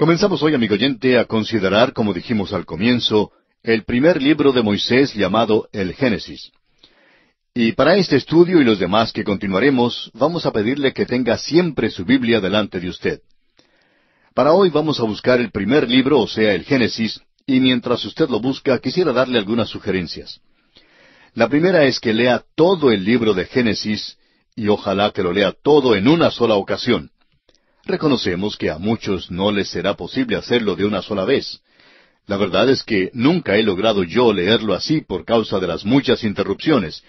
Comenzamos hoy, amigo oyente, a considerar, como dijimos al comienzo, el primer libro de Moisés llamado el Génesis. Y para este estudio y los demás que continuaremos, vamos a pedirle que tenga siempre su Biblia delante de usted. Para hoy vamos a buscar el primer libro, o sea, el Génesis, y mientras usted lo busca, quisiera darle algunas sugerencias. La primera es que lea todo el libro de Génesis, y ojalá que lo lea todo en una sola ocasión. Reconocemos que a muchos no les será posible hacerlo de una sola vez. La verdad es que nunca he logrado yo leerlo así por causa de las muchas interrupciones,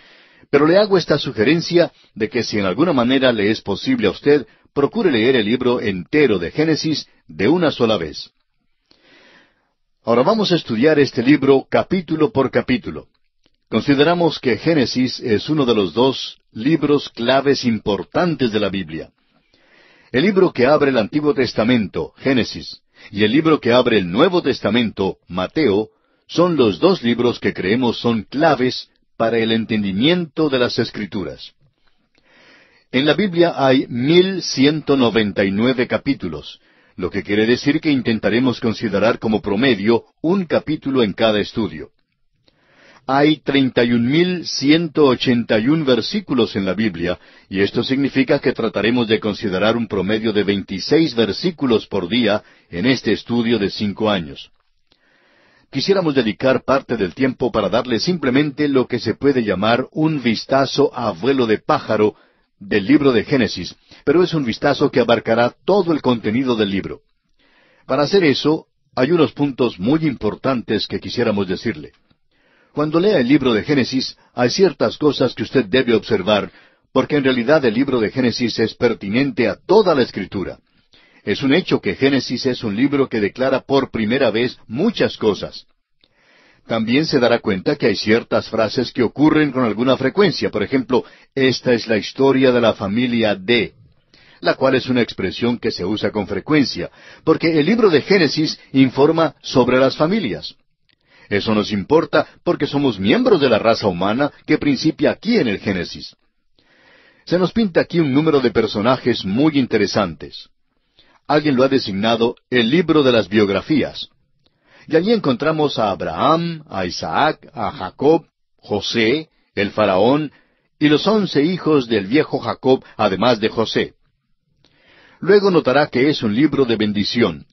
pero le hago esta sugerencia de que si en alguna manera le es posible a usted, procure leer el libro entero de Génesis de una sola vez. Ahora vamos a estudiar este libro capítulo por capítulo. Consideramos que Génesis es uno de los dos libros claves importantes de la Biblia. El libro que abre el Antiguo Testamento, Génesis, y el libro que abre el Nuevo Testamento, Mateo, son los dos libros que creemos son claves para el entendimiento de las Escrituras. En la Biblia hay nueve capítulos, lo que quiere decir que intentaremos considerar como promedio un capítulo en cada estudio hay 31.181 versículos en la Biblia, y esto significa que trataremos de considerar un promedio de 26 versículos por día en este estudio de cinco años. Quisiéramos dedicar parte del tiempo para darle simplemente lo que se puede llamar un vistazo a vuelo de pájaro del libro de Génesis, pero es un vistazo que abarcará todo el contenido del libro. Para hacer eso, hay unos puntos muy importantes que quisiéramos decirle. Cuando lea el libro de Génesis, hay ciertas cosas que usted debe observar, porque en realidad el libro de Génesis es pertinente a toda la escritura. Es un hecho que Génesis es un libro que declara por primera vez muchas cosas. También se dará cuenta que hay ciertas frases que ocurren con alguna frecuencia. Por ejemplo, esta es la historia de la familia D, la cual es una expresión que se usa con frecuencia, porque el libro de Génesis informa sobre las familias. Eso nos importa porque somos miembros de la raza humana que principia aquí en el Génesis. Se nos pinta aquí un número de personajes muy interesantes. Alguien lo ha designado el libro de las biografías. Y allí encontramos a Abraham, a Isaac, a Jacob, José, el faraón, y los once hijos del viejo Jacob, además de José. Luego notará que es un libro de bendición,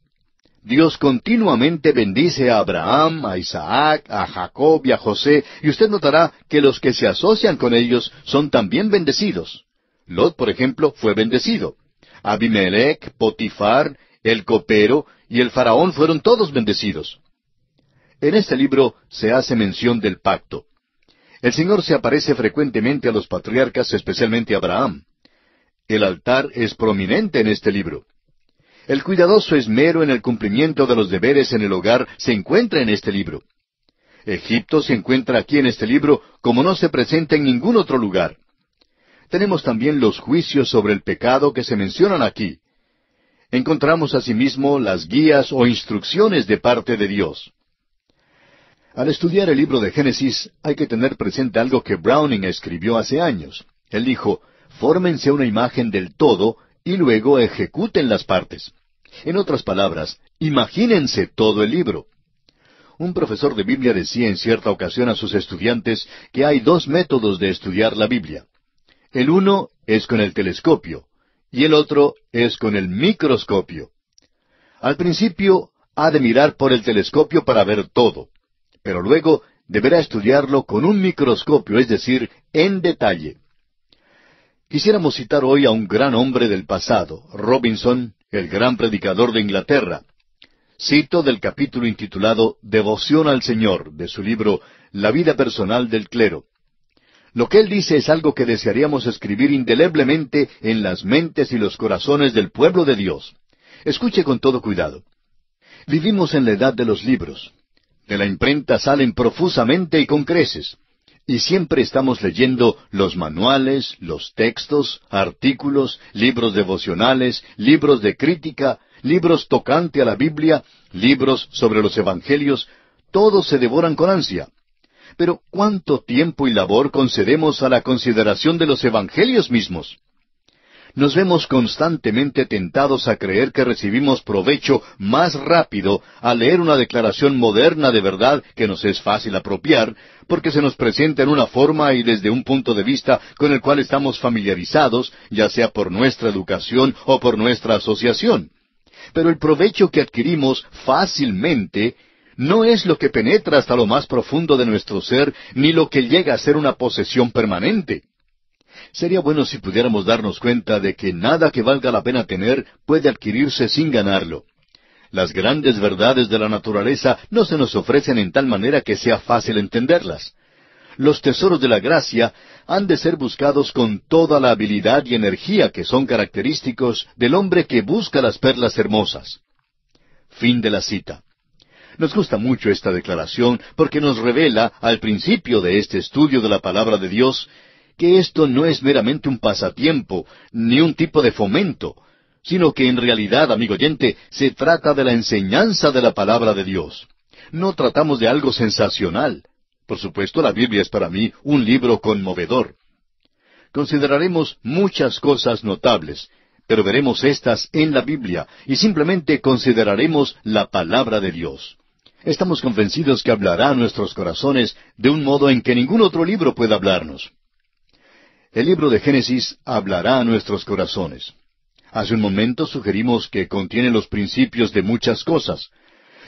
Dios continuamente bendice a Abraham, a Isaac, a Jacob y a José, y usted notará que los que se asocian con ellos son también bendecidos. Lot, por ejemplo, fue bendecido. Abimelech, Potifar, el copero y el faraón fueron todos bendecidos. En este libro se hace mención del pacto. El Señor se aparece frecuentemente a los patriarcas, especialmente a Abraham. El altar es prominente en este libro. El cuidadoso esmero en el cumplimiento de los deberes en el hogar se encuentra en este libro. Egipto se encuentra aquí en este libro como no se presenta en ningún otro lugar. Tenemos también los juicios sobre el pecado que se mencionan aquí. Encontramos asimismo las guías o instrucciones de parte de Dios. Al estudiar el libro de Génesis hay que tener presente algo que Browning escribió hace años. Él dijo, fórmense una imagen del todo y luego ejecuten las partes. En otras palabras, imagínense todo el libro. Un profesor de Biblia decía en cierta ocasión a sus estudiantes que hay dos métodos de estudiar la Biblia. El uno es con el telescopio y el otro es con el microscopio. Al principio ha de mirar por el telescopio para ver todo, pero luego deberá estudiarlo con un microscopio, es decir, en detalle. Quisiéramos citar hoy a un gran hombre del pasado, Robinson, el gran predicador de Inglaterra. Cito del capítulo intitulado Devoción al Señor de su libro La vida personal del clero. Lo que él dice es algo que desearíamos escribir indeleblemente en las mentes y los corazones del pueblo de Dios. Escuche con todo cuidado. Vivimos en la edad de los libros. De la imprenta salen profusamente y con creces y siempre estamos leyendo los manuales, los textos, artículos, libros devocionales, libros de crítica, libros tocante a la Biblia, libros sobre los evangelios, todos se devoran con ansia. Pero ¿cuánto tiempo y labor concedemos a la consideración de los evangelios mismos? nos vemos constantemente tentados a creer que recibimos provecho más rápido al leer una declaración moderna de verdad que nos es fácil apropiar, porque se nos presenta en una forma y desde un punto de vista con el cual estamos familiarizados, ya sea por nuestra educación o por nuestra asociación. Pero el provecho que adquirimos fácilmente no es lo que penetra hasta lo más profundo de nuestro ser, ni lo que llega a ser una posesión permanente. Sería bueno si pudiéramos darnos cuenta de que nada que valga la pena tener puede adquirirse sin ganarlo. Las grandes verdades de la naturaleza no se nos ofrecen en tal manera que sea fácil entenderlas. Los tesoros de la gracia han de ser buscados con toda la habilidad y energía que son característicos del hombre que busca las perlas hermosas. Fin de la cita. Nos gusta mucho esta declaración porque nos revela, al principio de este estudio de la palabra de Dios, que esto no es meramente un pasatiempo, ni un tipo de fomento, sino que en realidad, amigo oyente, se trata de la enseñanza de la palabra de Dios. No tratamos de algo sensacional. Por supuesto, la Biblia es para mí un libro conmovedor. Consideraremos muchas cosas notables, pero veremos estas en la Biblia y simplemente consideraremos la palabra de Dios. Estamos convencidos que hablará a nuestros corazones de un modo en que ningún otro libro puede hablarnos. El libro de Génesis hablará a nuestros corazones. Hace un momento sugerimos que contiene los principios de muchas cosas.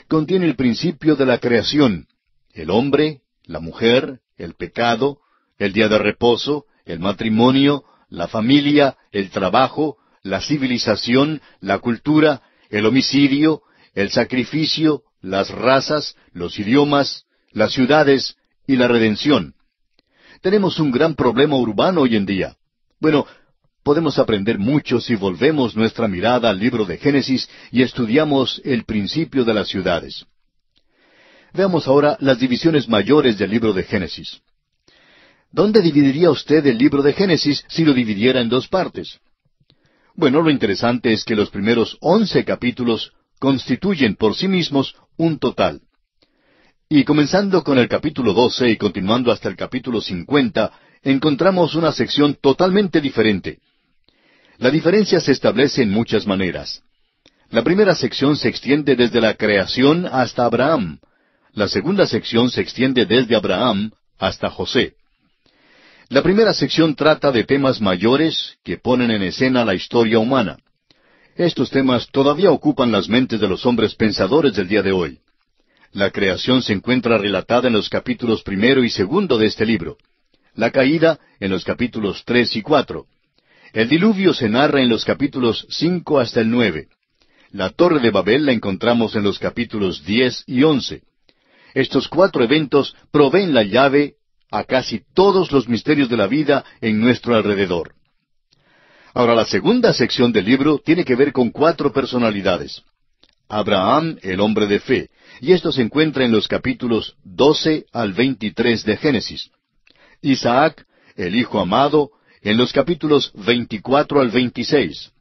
Contiene el principio de la creación, el hombre, la mujer, el pecado, el día de reposo, el matrimonio, la familia, el trabajo, la civilización, la cultura, el homicidio, el sacrificio, las razas, los idiomas, las ciudades y la redención. Tenemos un gran problema urbano hoy en día. Bueno, podemos aprender mucho si volvemos nuestra mirada al libro de Génesis y estudiamos el principio de las ciudades. Veamos ahora las divisiones mayores del libro de Génesis. ¿Dónde dividiría usted el libro de Génesis si lo dividiera en dos partes? Bueno, lo interesante es que los primeros once capítulos constituyen por sí mismos un total. Y comenzando con el capítulo 12 y continuando hasta el capítulo 50, encontramos una sección totalmente diferente. La diferencia se establece en muchas maneras. La primera sección se extiende desde la creación hasta Abraham. La segunda sección se extiende desde Abraham hasta José. La primera sección trata de temas mayores que ponen en escena la historia humana. Estos temas todavía ocupan las mentes de los hombres pensadores del día de hoy. La creación se encuentra relatada en los capítulos primero y segundo de este libro. La caída en los capítulos tres y cuatro. El diluvio se narra en los capítulos cinco hasta el nueve. La torre de Babel la encontramos en los capítulos diez y once. Estos cuatro eventos proveen la llave a casi todos los misterios de la vida en nuestro alrededor. Ahora, la segunda sección del libro tiene que ver con cuatro personalidades. Abraham, el hombre de fe, y esto se encuentra en los capítulos 12 al 23 de Génesis. Isaac, el hijo amado, en los capítulos 24 al 26.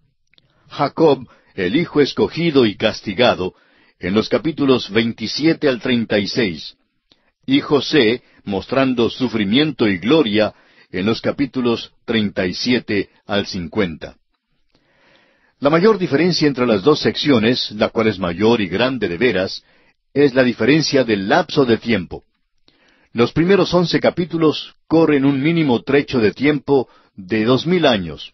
Jacob, el hijo escogido y castigado, en los capítulos 27 al 36. Y José, mostrando sufrimiento y gloria, en los capítulos 37 al 50. La mayor diferencia entre las dos secciones, la cual es mayor y grande de veras, es la diferencia del lapso de tiempo. Los primeros once capítulos corren un mínimo trecho de tiempo de dos mil años.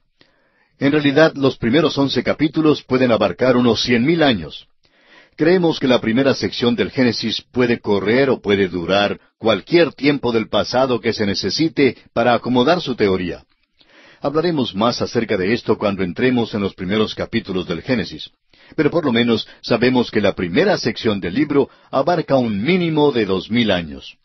En realidad, los primeros once capítulos pueden abarcar unos cien mil años. Creemos que la primera sección del Génesis puede correr o puede durar cualquier tiempo del pasado que se necesite para acomodar su teoría. Hablaremos más acerca de esto cuando entremos en los primeros capítulos del Génesis. Pero por lo menos sabemos que la primera sección del libro abarca un mínimo de dos mil años.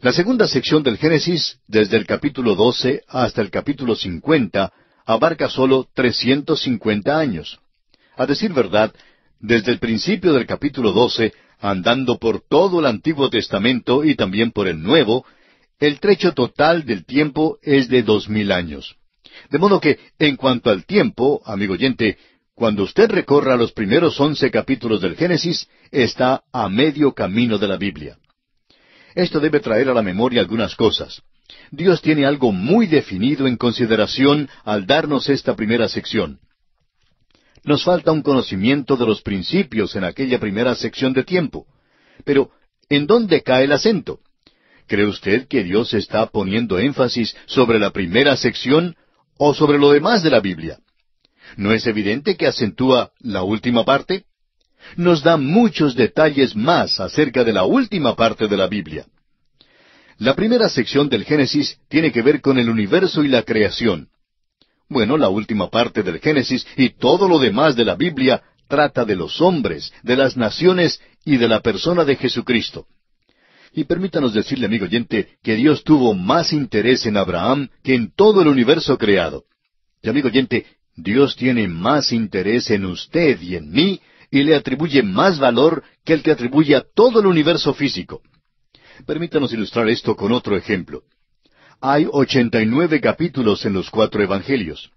La segunda sección del Génesis, desde el capítulo 12 hasta el capítulo 50, abarca sólo 350 años. A decir verdad, desde el principio del capítulo 12, andando por todo el Antiguo Testamento y también por el Nuevo, el trecho total del tiempo es de dos mil años. De modo que, en cuanto al tiempo, amigo oyente, cuando usted recorra los primeros once capítulos del Génesis, está a medio camino de la Biblia. Esto debe traer a la memoria algunas cosas. Dios tiene algo muy definido en consideración al darnos esta primera sección. Nos falta un conocimiento de los principios en aquella primera sección de tiempo. Pero, ¿en dónde cae el acento? ¿Cree usted que Dios está poniendo énfasis sobre la primera sección o sobre lo demás de la Biblia? ¿No es evidente que acentúa la última parte? Nos da muchos detalles más acerca de la última parte de la Biblia. La primera sección del Génesis tiene que ver con el universo y la creación. Bueno, la última parte del Génesis y todo lo demás de la Biblia trata de los hombres, de las naciones y de la persona de Jesucristo. Y permítanos decirle, amigo oyente, que Dios tuvo más interés en Abraham que en todo el universo creado. Y amigo oyente, Dios tiene más interés en usted y en mí y le atribuye más valor que el que atribuye a todo el universo físico. Permítanos ilustrar esto con otro ejemplo. Hay ochenta y nueve capítulos en los cuatro evangelios.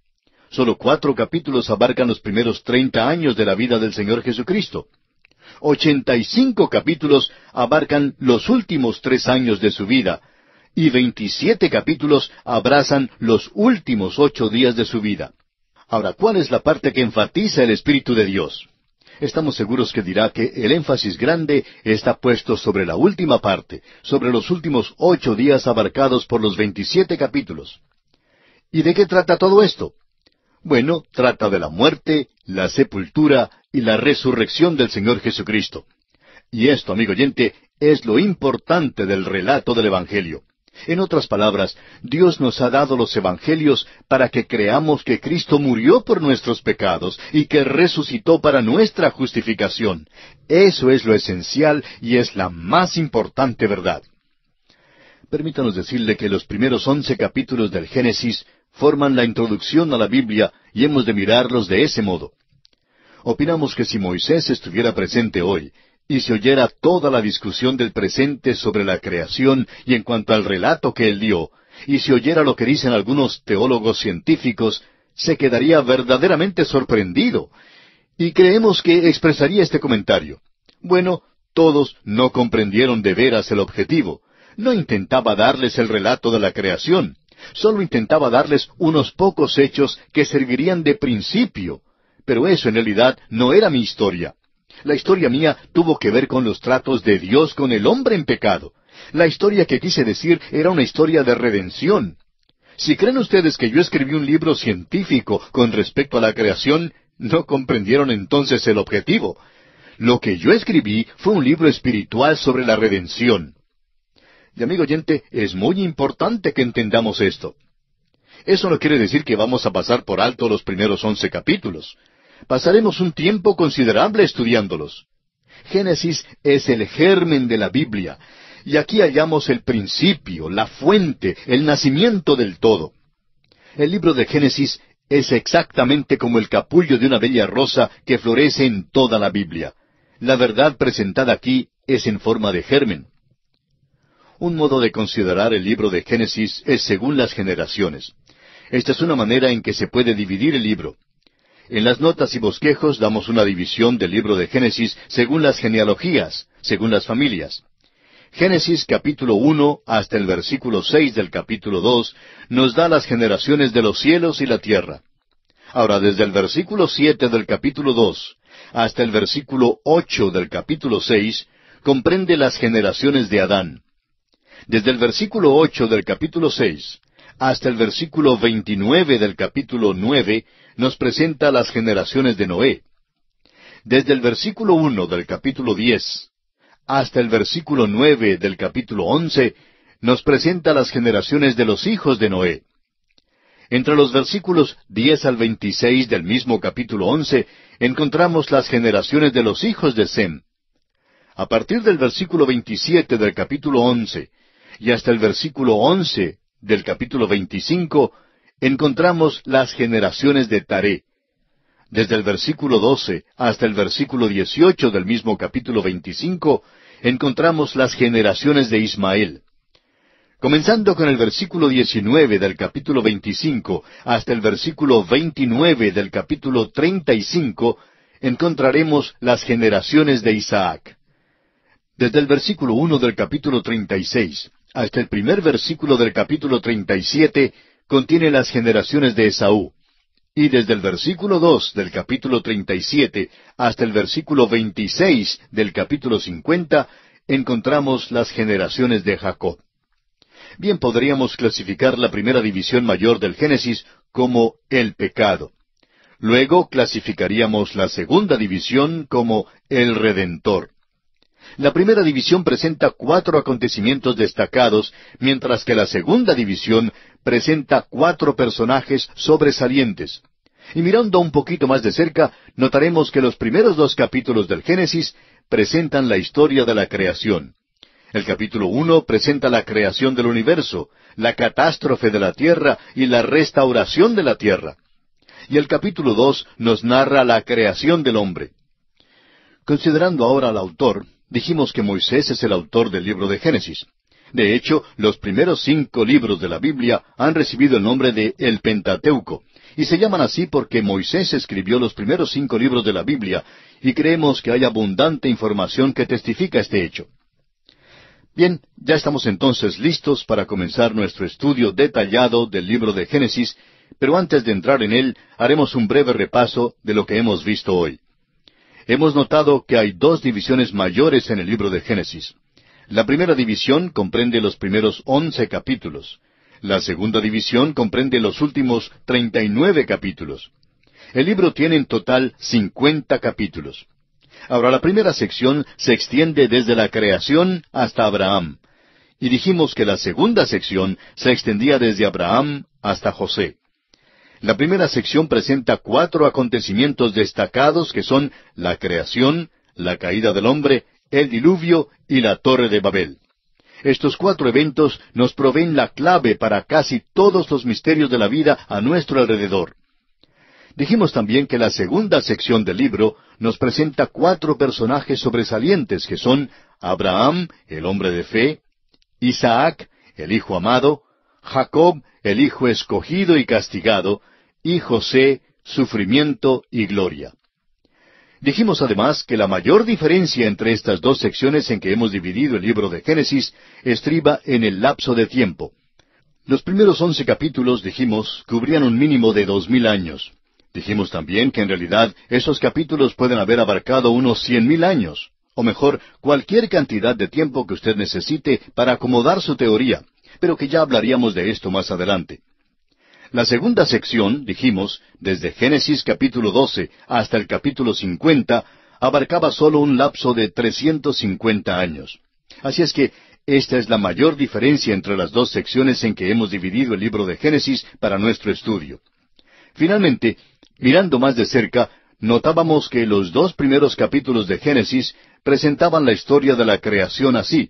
Solo cuatro capítulos abarcan los primeros treinta años de la vida del Señor Jesucristo. Ochenta y cinco capítulos abarcan los últimos tres años de su vida, y veintisiete capítulos abrazan los últimos ocho días de su vida. Ahora, ¿cuál es la parte que enfatiza el Espíritu de Dios? Estamos seguros que dirá que el énfasis grande está puesto sobre la última parte, sobre los últimos ocho días abarcados por los veintisiete capítulos. ¿Y de qué trata todo esto? Bueno, trata de la muerte, la sepultura y la resurrección del Señor Jesucristo. Y esto, amigo oyente, es lo importante del relato del Evangelio. En otras palabras, Dios nos ha dado los evangelios para que creamos que Cristo murió por nuestros pecados y que resucitó para nuestra justificación. Eso es lo esencial y es la más importante verdad. Permítanos decirle que los primeros once capítulos del Génesis forman la introducción a la Biblia y hemos de mirarlos de ese modo. Opinamos que si Moisés estuviera presente hoy, y si oyera toda la discusión del presente sobre la creación y en cuanto al relato que él dio, y si oyera lo que dicen algunos teólogos científicos, se quedaría verdaderamente sorprendido. Y creemos que expresaría este comentario. Bueno, todos no comprendieron de veras el objetivo. No intentaba darles el relato de la creación, solo intentaba darles unos pocos hechos que servirían de principio. Pero eso en realidad no era mi historia. La historia mía tuvo que ver con los tratos de Dios con el hombre en pecado. La historia que quise decir era una historia de redención. Si creen ustedes que yo escribí un libro científico con respecto a la creación, no comprendieron entonces el objetivo. Lo que yo escribí fue un libro espiritual sobre la redención. Y amigo oyente, es muy importante que entendamos esto. Eso no quiere decir que vamos a pasar por alto los primeros once capítulos. Pasaremos un tiempo considerable estudiándolos. Génesis es el germen de la Biblia, y aquí hallamos el principio, la fuente, el nacimiento del todo. El libro de Génesis es exactamente como el capullo de una bella rosa que florece en toda la Biblia. La verdad presentada aquí es en forma de germen. Un modo de considerar el libro de Génesis es según las generaciones. Esta es una manera en que se puede dividir el libro. En las notas y bosquejos damos una división del libro de Génesis según las genealogías, según las familias. Génesis capítulo 1 hasta el versículo 6 del capítulo 2 nos da las generaciones de los cielos y la tierra. Ahora, desde el versículo 7 del capítulo 2 hasta el versículo 8 del capítulo 6 comprende las generaciones de Adán. Desde el versículo 8 del capítulo 6 hasta el versículo 29 del capítulo 9 nos presenta las generaciones de Noé. Desde el versículo uno del capítulo diez hasta el versículo nueve del capítulo once nos presenta las generaciones de los hijos de Noé. Entre los versículos 10 al 26 del mismo capítulo 11 encontramos las generaciones de los hijos de Sem. A partir del versículo 27 del capítulo 11 y hasta el versículo 11 del capítulo 25 encontramos las generaciones de Taré. Desde el versículo 12 hasta el versículo 18 del mismo capítulo 25, encontramos las generaciones de Ismael. Comenzando con el versículo 19 del capítulo 25 hasta el versículo 29 del capítulo 35, encontraremos las generaciones de Isaac. Desde el versículo 1 del capítulo 36 hasta el primer versículo del capítulo 37, contiene las generaciones de Esaú. Y desde el versículo 2 del capítulo 37 hasta el versículo 26 del capítulo 50 encontramos las generaciones de Jacob. Bien podríamos clasificar la primera división mayor del Génesis como el pecado. Luego clasificaríamos la segunda división como el redentor. La primera división presenta cuatro acontecimientos destacados, mientras que la segunda división presenta cuatro personajes sobresalientes. Y mirando un poquito más de cerca, notaremos que los primeros dos capítulos del Génesis presentan la historia de la creación. El capítulo uno presenta la creación del universo, la catástrofe de la tierra y la restauración de la tierra. Y el capítulo dos nos narra la creación del hombre. Considerando ahora al autor, dijimos que Moisés es el autor del libro de Génesis. De hecho, los primeros cinco libros de la Biblia han recibido el nombre de el Pentateuco, y se llaman así porque Moisés escribió los primeros cinco libros de la Biblia, y creemos que hay abundante información que testifica este hecho. Bien, ya estamos entonces listos para comenzar nuestro estudio detallado del libro de Génesis, pero antes de entrar en él haremos un breve repaso de lo que hemos visto hoy. Hemos notado que hay dos divisiones mayores en el libro de Génesis. La primera división comprende los primeros once capítulos. La segunda división comprende los últimos treinta y nueve capítulos. El libro tiene en total cincuenta capítulos. Ahora, la primera sección se extiende desde la creación hasta Abraham. Y dijimos que la segunda sección se extendía desde Abraham hasta José. La primera sección presenta cuatro acontecimientos destacados que son la creación, la caída del hombre, el diluvio y la torre de Babel. Estos cuatro eventos nos proveen la clave para casi todos los misterios de la vida a nuestro alrededor. Dijimos también que la segunda sección del libro nos presenta cuatro personajes sobresalientes que son Abraham, el hombre de fe, Isaac, el hijo amado, Jacob, el hijo escogido y castigado, y José, sufrimiento y gloria. Dijimos además que la mayor diferencia entre estas dos secciones en que hemos dividido el libro de Génesis estriba en el lapso de tiempo. Los primeros once capítulos, dijimos, cubrían un mínimo de dos mil años. Dijimos también que en realidad esos capítulos pueden haber abarcado unos cien mil años, o mejor, cualquier cantidad de tiempo que usted necesite para acomodar su teoría, pero que ya hablaríamos de esto más adelante. La segunda sección, dijimos, desde Génesis capítulo 12 hasta el capítulo 50, abarcaba solo un lapso de 350 años. Así es que esta es la mayor diferencia entre las dos secciones en que hemos dividido el libro de Génesis para nuestro estudio. Finalmente, mirando más de cerca, notábamos que los dos primeros capítulos de Génesis presentaban la historia de la creación así.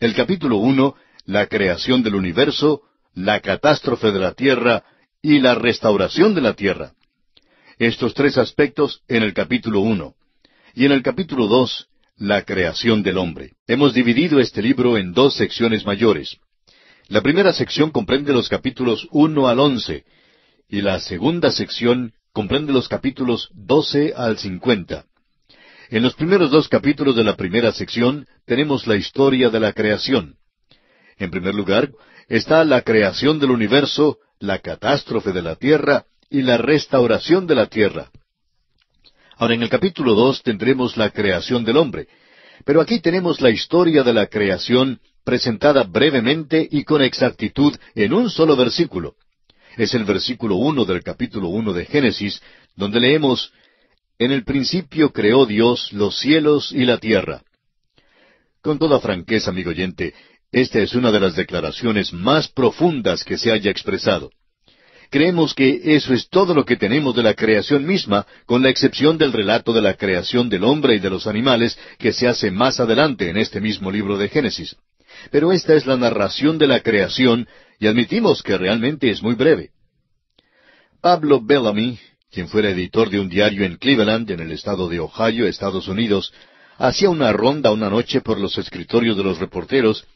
El capítulo 1, la creación del universo, la catástrofe de la tierra y la restauración de la tierra. Estos tres aspectos en el capítulo uno. Y en el capítulo dos, la creación del hombre. Hemos dividido este libro en dos secciones mayores. La primera sección comprende los capítulos uno al once, y la segunda sección comprende los capítulos doce al cincuenta. En los primeros dos capítulos de la primera sección tenemos la historia de la creación. En primer lugar, está la creación del universo, la catástrofe de la tierra y la restauración de la tierra. Ahora en el capítulo dos tendremos la creación del hombre, pero aquí tenemos la historia de la creación presentada brevemente y con exactitud en un solo versículo. Es el versículo uno del capítulo uno de Génesis, donde leemos en el principio creó Dios los cielos y la tierra. Con toda franqueza, amigo oyente, esta es una de las declaraciones más profundas que se haya expresado. Creemos que eso es todo lo que tenemos de la creación misma, con la excepción del relato de la creación del hombre y de los animales que se hace más adelante en este mismo libro de Génesis. Pero esta es la narración de la creación y admitimos que realmente es muy breve. Pablo Bellamy, quien fuera editor de un diario en Cleveland, en el estado de Ohio, Estados Unidos, hacía una ronda una noche por los escritorios de los reporteros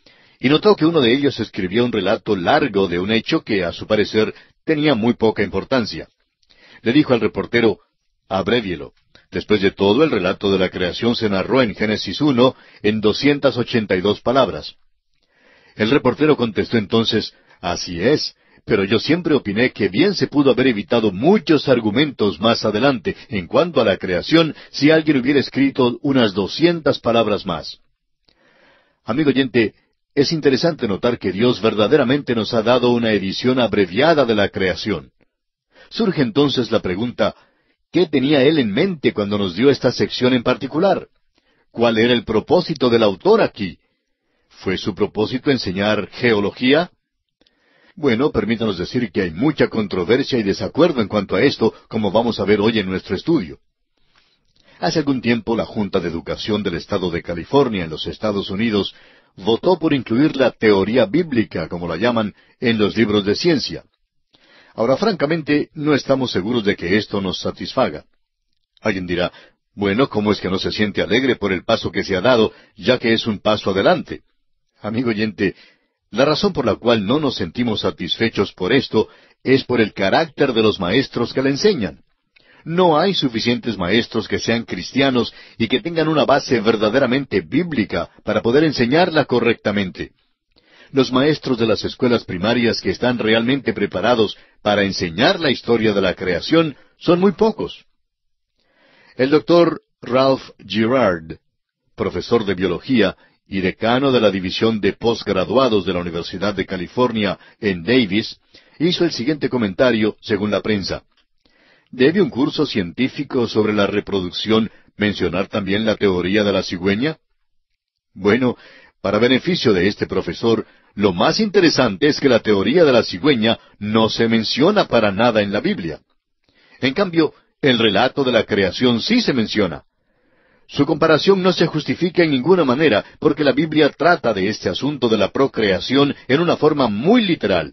y notó que uno de ellos escribió un relato largo de un hecho que, a su parecer, tenía muy poca importancia. Le dijo al reportero, abrévielo. Después de todo, el relato de la creación se narró en Génesis 1 en 282 palabras. El reportero contestó entonces, así es, pero yo siempre opiné que bien se pudo haber evitado muchos argumentos más adelante en cuanto a la creación si alguien hubiera escrito unas 200 palabras más. Amigo oyente, es interesante notar que Dios verdaderamente nos ha dado una edición abreviada de la creación. Surge entonces la pregunta, ¿qué tenía él en mente cuando nos dio esta sección en particular? ¿Cuál era el propósito del autor aquí? ¿Fue su propósito enseñar geología? Bueno, permítanos decir que hay mucha controversia y desacuerdo en cuanto a esto, como vamos a ver hoy en nuestro estudio. Hace algún tiempo la Junta de Educación del Estado de California en los Estados Unidos votó por incluir la teoría bíblica, como la llaman, en los libros de ciencia. Ahora, francamente, no estamos seguros de que esto nos satisfaga. Alguien dirá, bueno, ¿cómo es que no se siente alegre por el paso que se ha dado, ya que es un paso adelante? Amigo oyente, la razón por la cual no nos sentimos satisfechos por esto es por el carácter de los maestros que le enseñan. No hay suficientes maestros que sean cristianos y que tengan una base verdaderamente bíblica para poder enseñarla correctamente. Los maestros de las escuelas primarias que están realmente preparados para enseñar la historia de la creación son muy pocos. El doctor Ralph Girard, profesor de biología y decano de la División de Postgraduados de la Universidad de California en Davis, hizo el siguiente comentario según la prensa. ¿Debe un curso científico sobre la reproducción mencionar también la teoría de la cigüeña? Bueno, para beneficio de este profesor, lo más interesante es que la teoría de la cigüeña no se menciona para nada en la Biblia. En cambio, el relato de la creación sí se menciona. Su comparación no se justifica en ninguna manera porque la Biblia trata de este asunto de la procreación en una forma muy literal.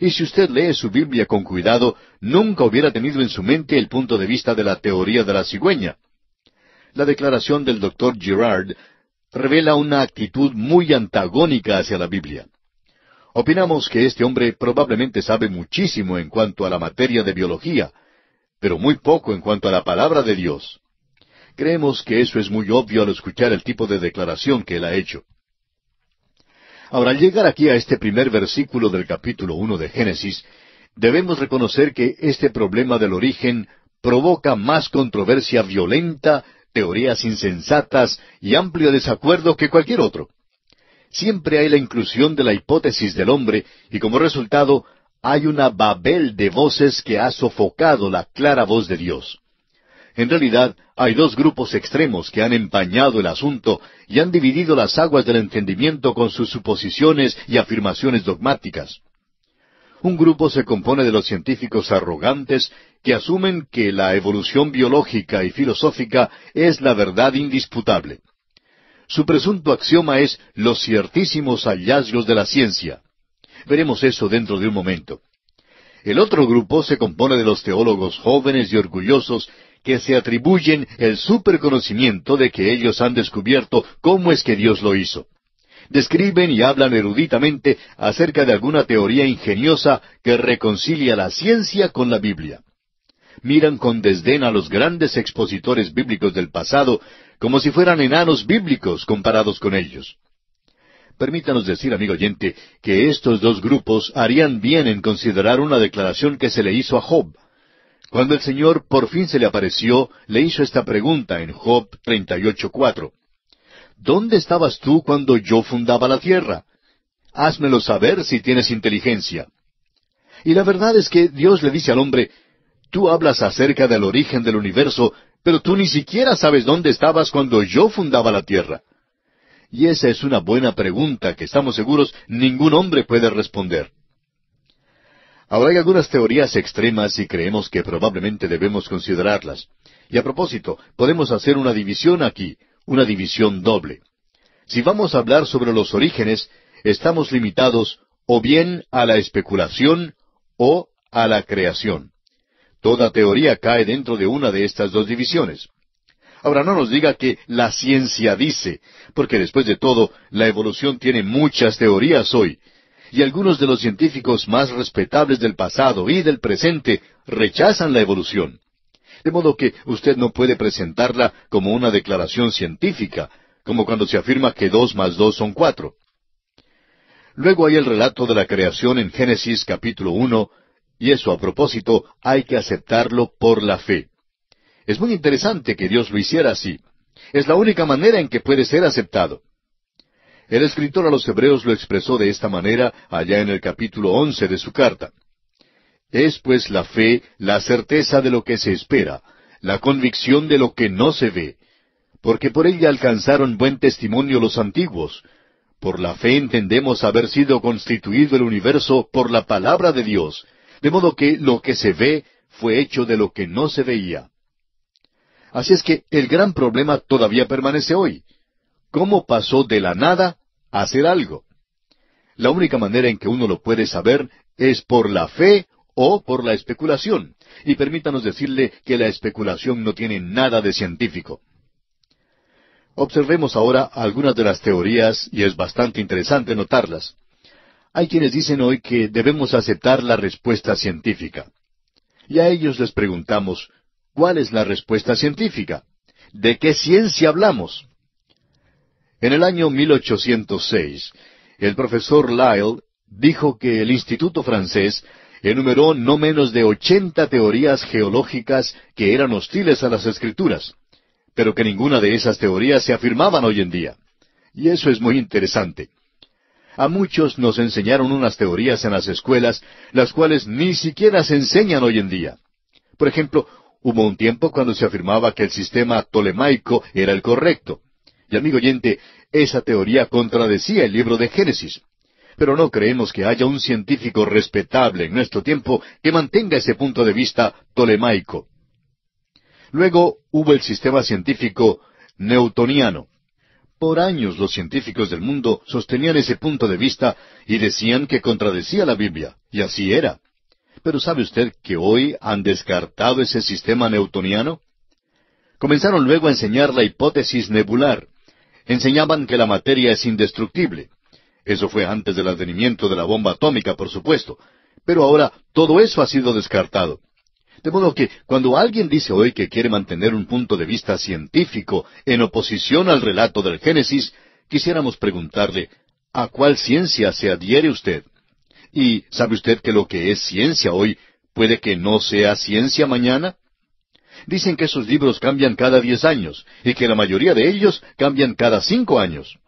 Y si usted lee su Biblia con cuidado, nunca hubiera tenido en su mente el punto de vista de la teoría de la cigüeña. La declaración del doctor Girard revela una actitud muy antagónica hacia la Biblia. Opinamos que este hombre probablemente sabe muchísimo en cuanto a la materia de biología, pero muy poco en cuanto a la palabra de Dios. Creemos que eso es muy obvio al escuchar el tipo de declaración que él ha hecho. Ahora, al llegar aquí a este primer versículo del capítulo uno de Génesis, debemos reconocer que este problema del origen provoca más controversia violenta, teorías insensatas y amplio desacuerdo que cualquier otro. Siempre hay la inclusión de la hipótesis del hombre y como resultado hay una babel de voces que ha sofocado la clara voz de Dios. En realidad, hay dos grupos extremos que han empañado el asunto y han dividido las aguas del entendimiento con sus suposiciones y afirmaciones dogmáticas. Un grupo se compone de los científicos arrogantes que asumen que la evolución biológica y filosófica es la verdad indisputable. Su presunto axioma es los ciertísimos hallazgos de la ciencia. Veremos eso dentro de un momento. El otro grupo se compone de los teólogos jóvenes y orgullosos que se atribuyen el superconocimiento de que ellos han descubierto cómo es que Dios lo hizo. Describen y hablan eruditamente acerca de alguna teoría ingeniosa que reconcilia la ciencia con la Biblia. Miran con desdén a los grandes expositores bíblicos del pasado como si fueran enanos bíblicos comparados con ellos. Permítanos decir, amigo oyente, que estos dos grupos harían bien en considerar una declaración que se le hizo a Job cuando el Señor por fin se le apareció, le hizo esta pregunta en Job 38.4. ¿Dónde estabas tú cuando yo fundaba la tierra? Házmelo saber si tienes inteligencia. Y la verdad es que Dios le dice al hombre, tú hablas acerca del origen del universo, pero tú ni siquiera sabes dónde estabas cuando yo fundaba la tierra. Y esa es una buena pregunta que estamos seguros ningún hombre puede responder. Ahora hay algunas teorías extremas y creemos que probablemente debemos considerarlas. Y a propósito, podemos hacer una división aquí, una división doble. Si vamos a hablar sobre los orígenes, estamos limitados o bien a la especulación o a la creación. Toda teoría cae dentro de una de estas dos divisiones. Ahora no nos diga que la ciencia dice, porque después de todo, la evolución tiene muchas teorías hoy, y algunos de los científicos más respetables del pasado y del presente rechazan la evolución. De modo que usted no puede presentarla como una declaración científica, como cuando se afirma que dos más dos son cuatro. Luego hay el relato de la creación en Génesis capítulo uno, y eso a propósito hay que aceptarlo por la fe. Es muy interesante que Dios lo hiciera así. Es la única manera en que puede ser aceptado. El escritor a los Hebreos lo expresó de esta manera allá en el capítulo once de su carta. Es pues la fe la certeza de lo que se espera, la convicción de lo que no se ve, porque por ella alcanzaron buen testimonio los antiguos. Por la fe entendemos haber sido constituido el universo por la palabra de Dios, de modo que lo que se ve fue hecho de lo que no se veía. Así es que el gran problema todavía permanece hoy. ¿Cómo pasó de la nada hacer algo. La única manera en que uno lo puede saber es por la fe o por la especulación. Y permítanos decirle que la especulación no tiene nada de científico. Observemos ahora algunas de las teorías y es bastante interesante notarlas. Hay quienes dicen hoy que debemos aceptar la respuesta científica. Y a ellos les preguntamos, ¿cuál es la respuesta científica? ¿De qué ciencia hablamos? En el año 1806, el profesor Lyell dijo que el Instituto francés enumeró no menos de ochenta teorías geológicas que eran hostiles a las escrituras, pero que ninguna de esas teorías se afirmaban hoy en día. Y eso es muy interesante. A muchos nos enseñaron unas teorías en las escuelas, las cuales ni siquiera se enseñan hoy en día. Por ejemplo, hubo un tiempo cuando se afirmaba que el sistema tolemaico era el correcto. Y amigo oyente, esa teoría contradecía el libro de Génesis. Pero no creemos que haya un científico respetable en nuestro tiempo que mantenga ese punto de vista tolemaico. Luego hubo el sistema científico newtoniano. Por años los científicos del mundo sostenían ese punto de vista y decían que contradecía la Biblia, y así era. Pero ¿sabe usted que hoy han descartado ese sistema newtoniano? Comenzaron luego a enseñar la hipótesis nebular enseñaban que la materia es indestructible. Eso fue antes del advenimiento de la bomba atómica, por supuesto. Pero ahora todo eso ha sido descartado. De modo que cuando alguien dice hoy que quiere mantener un punto de vista científico en oposición al relato del Génesis, quisiéramos preguntarle, ¿a cuál ciencia se adhiere usted? ¿Y sabe usted que lo que es ciencia hoy puede que no sea ciencia mañana? Dicen que esos libros cambian cada diez años y que la mayoría de ellos cambian cada cinco años.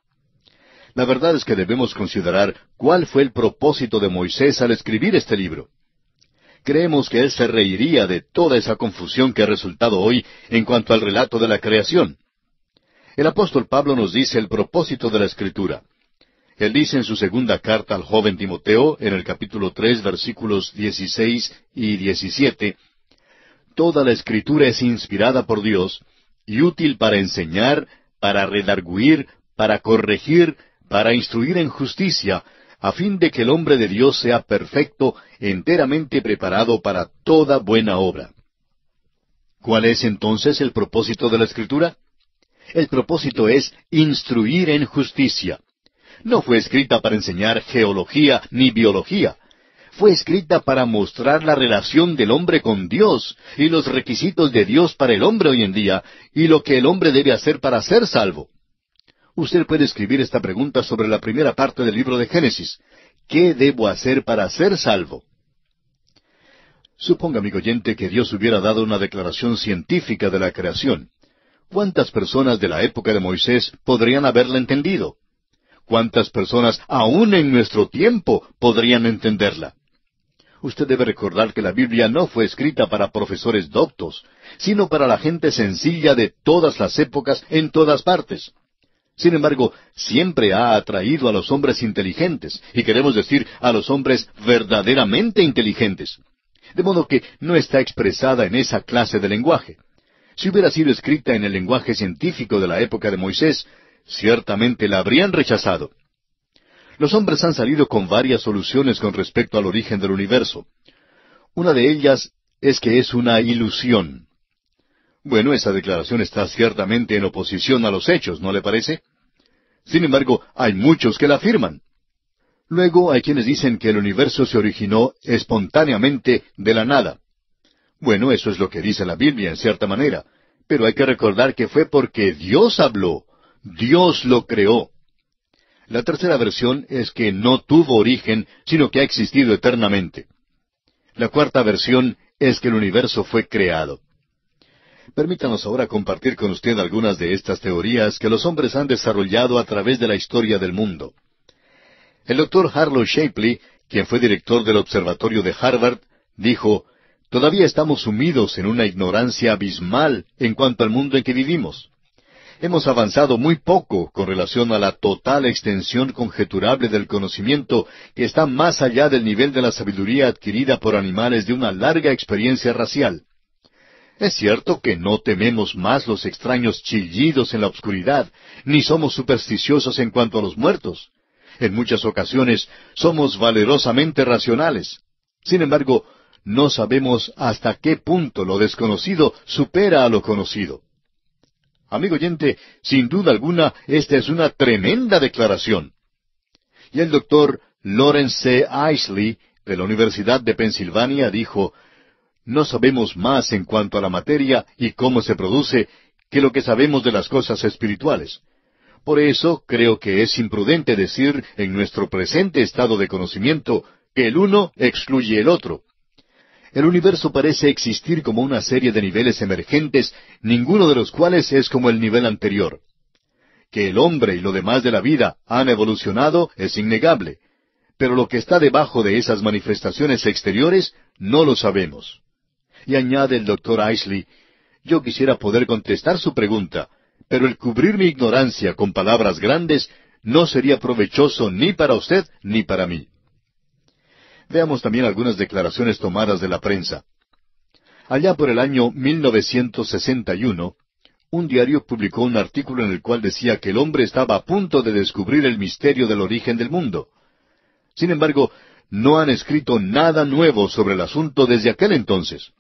La verdad es que debemos considerar cuál fue el propósito de Moisés al escribir este libro. Creemos que él se reiría de toda esa confusión que ha resultado hoy en cuanto al relato de la creación. El apóstol Pablo nos dice el propósito de la escritura. Él dice en su segunda carta al joven Timoteo, en el capítulo tres, versículos dieciséis y diecisiete, toda la escritura es inspirada por Dios y útil para enseñar, para redarguir, para corregir, para instruir en justicia, a fin de que el hombre de Dios sea perfecto, enteramente preparado para toda buena obra. ¿Cuál es entonces el propósito de la Escritura? El propósito es instruir en justicia. No fue escrita para enseñar geología ni biología, fue escrita para mostrar la relación del hombre con Dios y los requisitos de Dios para el hombre hoy en día y lo que el hombre debe hacer para ser salvo. Usted puede escribir esta pregunta sobre la primera parte del libro de Génesis. ¿Qué debo hacer para ser salvo? Suponga, amigo oyente, que Dios hubiera dado una declaración científica de la creación. ¿Cuántas personas de la época de Moisés podrían haberla entendido? ¿Cuántas personas aún en nuestro tiempo podrían entenderla? Usted debe recordar que la Biblia no fue escrita para profesores doctos, sino para la gente sencilla de todas las épocas, en todas partes. Sin embargo, siempre ha atraído a los hombres inteligentes, y queremos decir a los hombres verdaderamente inteligentes. De modo que no está expresada en esa clase de lenguaje. Si hubiera sido escrita en el lenguaje científico de la época de Moisés, ciertamente la habrían rechazado. Los hombres han salido con varias soluciones con respecto al origen del universo. Una de ellas es que es una ilusión. Bueno, esa declaración está ciertamente en oposición a los hechos, ¿no le parece? Sin embargo, hay muchos que la afirman. Luego hay quienes dicen que el universo se originó espontáneamente de la nada. Bueno, eso es lo que dice la Biblia en cierta manera, pero hay que recordar que fue porque Dios habló, Dios lo creó. La tercera versión es que no tuvo origen, sino que ha existido eternamente. La cuarta versión es que el universo fue creado. Permítanos ahora compartir con usted algunas de estas teorías que los hombres han desarrollado a través de la historia del mundo. El doctor Harlow Shapley, quien fue director del Observatorio de Harvard, dijo, Todavía estamos sumidos en una ignorancia abismal en cuanto al mundo en que vivimos hemos avanzado muy poco con relación a la total extensión conjeturable del conocimiento que está más allá del nivel de la sabiduría adquirida por animales de una larga experiencia racial. Es cierto que no tememos más los extraños chillidos en la oscuridad, ni somos supersticiosos en cuanto a los muertos. En muchas ocasiones somos valerosamente racionales. Sin embargo, no sabemos hasta qué punto lo desconocido supera a lo conocido. Amigo oyente, sin duda alguna, esta es una tremenda declaración. Y el doctor Lawrence C. Isley, de la Universidad de Pensilvania, dijo, No sabemos más en cuanto a la materia y cómo se produce que lo que sabemos de las cosas espirituales. Por eso creo que es imprudente decir en nuestro presente estado de conocimiento que el uno excluye el otro. El universo parece existir como una serie de niveles emergentes, ninguno de los cuales es como el nivel anterior. Que el hombre y lo demás de la vida han evolucionado es innegable, pero lo que está debajo de esas manifestaciones exteriores no lo sabemos. Y añade el doctor Aisley, yo quisiera poder contestar su pregunta, pero el cubrir mi ignorancia con palabras grandes no sería provechoso ni para usted ni para mí. Veamos también algunas declaraciones tomadas de la prensa. Allá por el año 1961, un diario publicó un artículo en el cual decía que el hombre estaba a punto de descubrir el misterio del origen del mundo. Sin embargo, no han escrito nada nuevo sobre el asunto desde aquel entonces.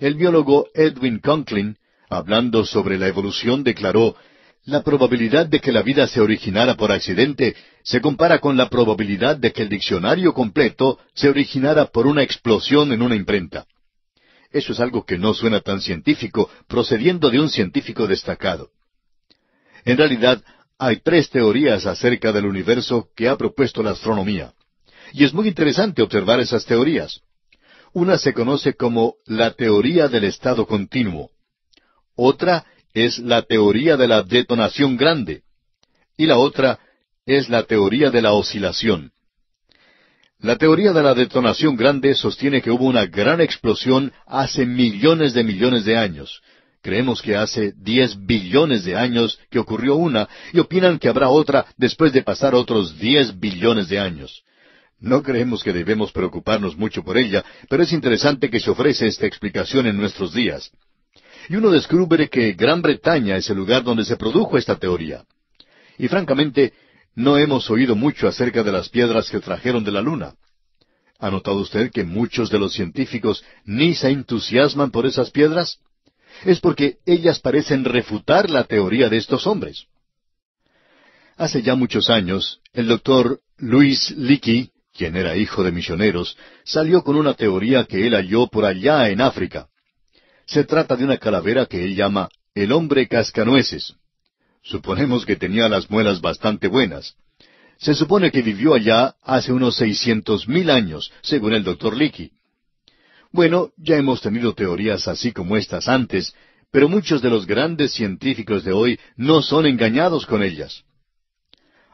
El biólogo Edwin Conklin, hablando sobre la evolución, declaró la probabilidad de que la vida se originara por accidente se compara con la probabilidad de que el diccionario completo se originara por una explosión en una imprenta. Eso es algo que no suena tan científico, procediendo de un científico destacado. En realidad, hay tres teorías acerca del universo que ha propuesto la astronomía. Y es muy interesante observar esas teorías. Una se conoce como la teoría del estado continuo. Otra es la teoría de la detonación grande y la otra es la teoría de la oscilación. La teoría de la detonación grande sostiene que hubo una gran explosión hace millones de millones de años. Creemos que hace diez billones de años que ocurrió una y opinan que habrá otra después de pasar otros diez billones de años. No creemos que debemos preocuparnos mucho por ella, pero es interesante que se ofrece esta explicación en nuestros días y uno descubre que Gran Bretaña es el lugar donde se produjo esta teoría. Y francamente, no hemos oído mucho acerca de las piedras que trajeron de la Luna. ¿Ha notado usted que muchos de los científicos ni se entusiasman por esas piedras? Es porque ellas parecen refutar la teoría de estos hombres. Hace ya muchos años, el doctor Luis Leakey, quien era hijo de misioneros, salió con una teoría que él halló por allá en África, se trata de una calavera que él llama el hombre cascanueces. Suponemos que tenía las muelas bastante buenas. Se supone que vivió allá hace unos seiscientos mil años, según el doctor Leakey. Bueno, ya hemos tenido teorías así como estas antes, pero muchos de los grandes científicos de hoy no son engañados con ellas.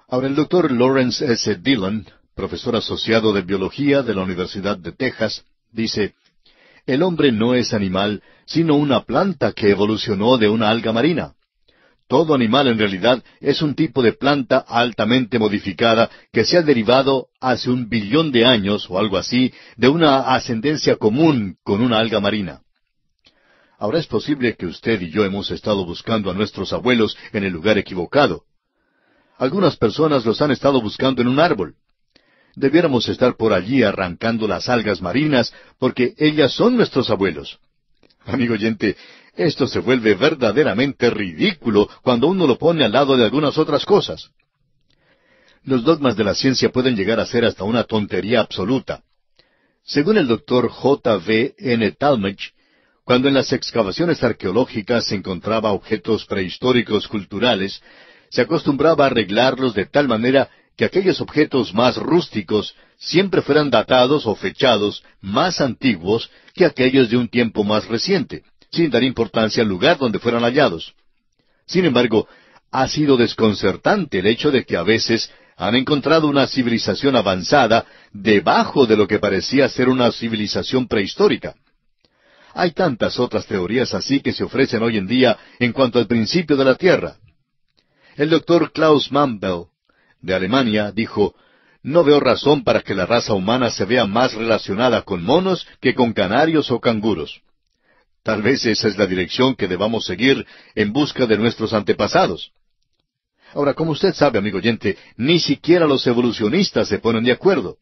Ahora, el doctor Lawrence S. Dillon, profesor asociado de biología de la Universidad de Texas, dice, el hombre no es animal, sino una planta que evolucionó de una alga marina. Todo animal en realidad es un tipo de planta altamente modificada que se ha derivado hace un billón de años o algo así de una ascendencia común con una alga marina. Ahora es posible que usted y yo hemos estado buscando a nuestros abuelos en el lugar equivocado. Algunas personas los han estado buscando en un árbol debiéramos estar por allí arrancando las algas marinas, porque ellas son nuestros abuelos. Amigo oyente, esto se vuelve verdaderamente ridículo cuando uno lo pone al lado de algunas otras cosas. Los dogmas de la ciencia pueden llegar a ser hasta una tontería absoluta. Según el doctor J. V. N. Talmage, cuando en las excavaciones arqueológicas se encontraba objetos prehistóricos culturales, se acostumbraba a arreglarlos de tal manera que aquellos objetos más rústicos siempre fueran datados o fechados más antiguos que aquellos de un tiempo más reciente, sin dar importancia al lugar donde fueran hallados. Sin embargo, ha sido desconcertante el hecho de que a veces han encontrado una civilización avanzada debajo de lo que parecía ser una civilización prehistórica. Hay tantas otras teorías así que se ofrecen hoy en día en cuanto al principio de la Tierra. El doctor Klaus Mambell de Alemania, dijo, No veo razón para que la raza humana se vea más relacionada con monos que con canarios o canguros. Tal vez esa es la dirección que debamos seguir en busca de nuestros antepasados. Ahora, como usted sabe, amigo oyente, ni siquiera los evolucionistas se ponen de acuerdo.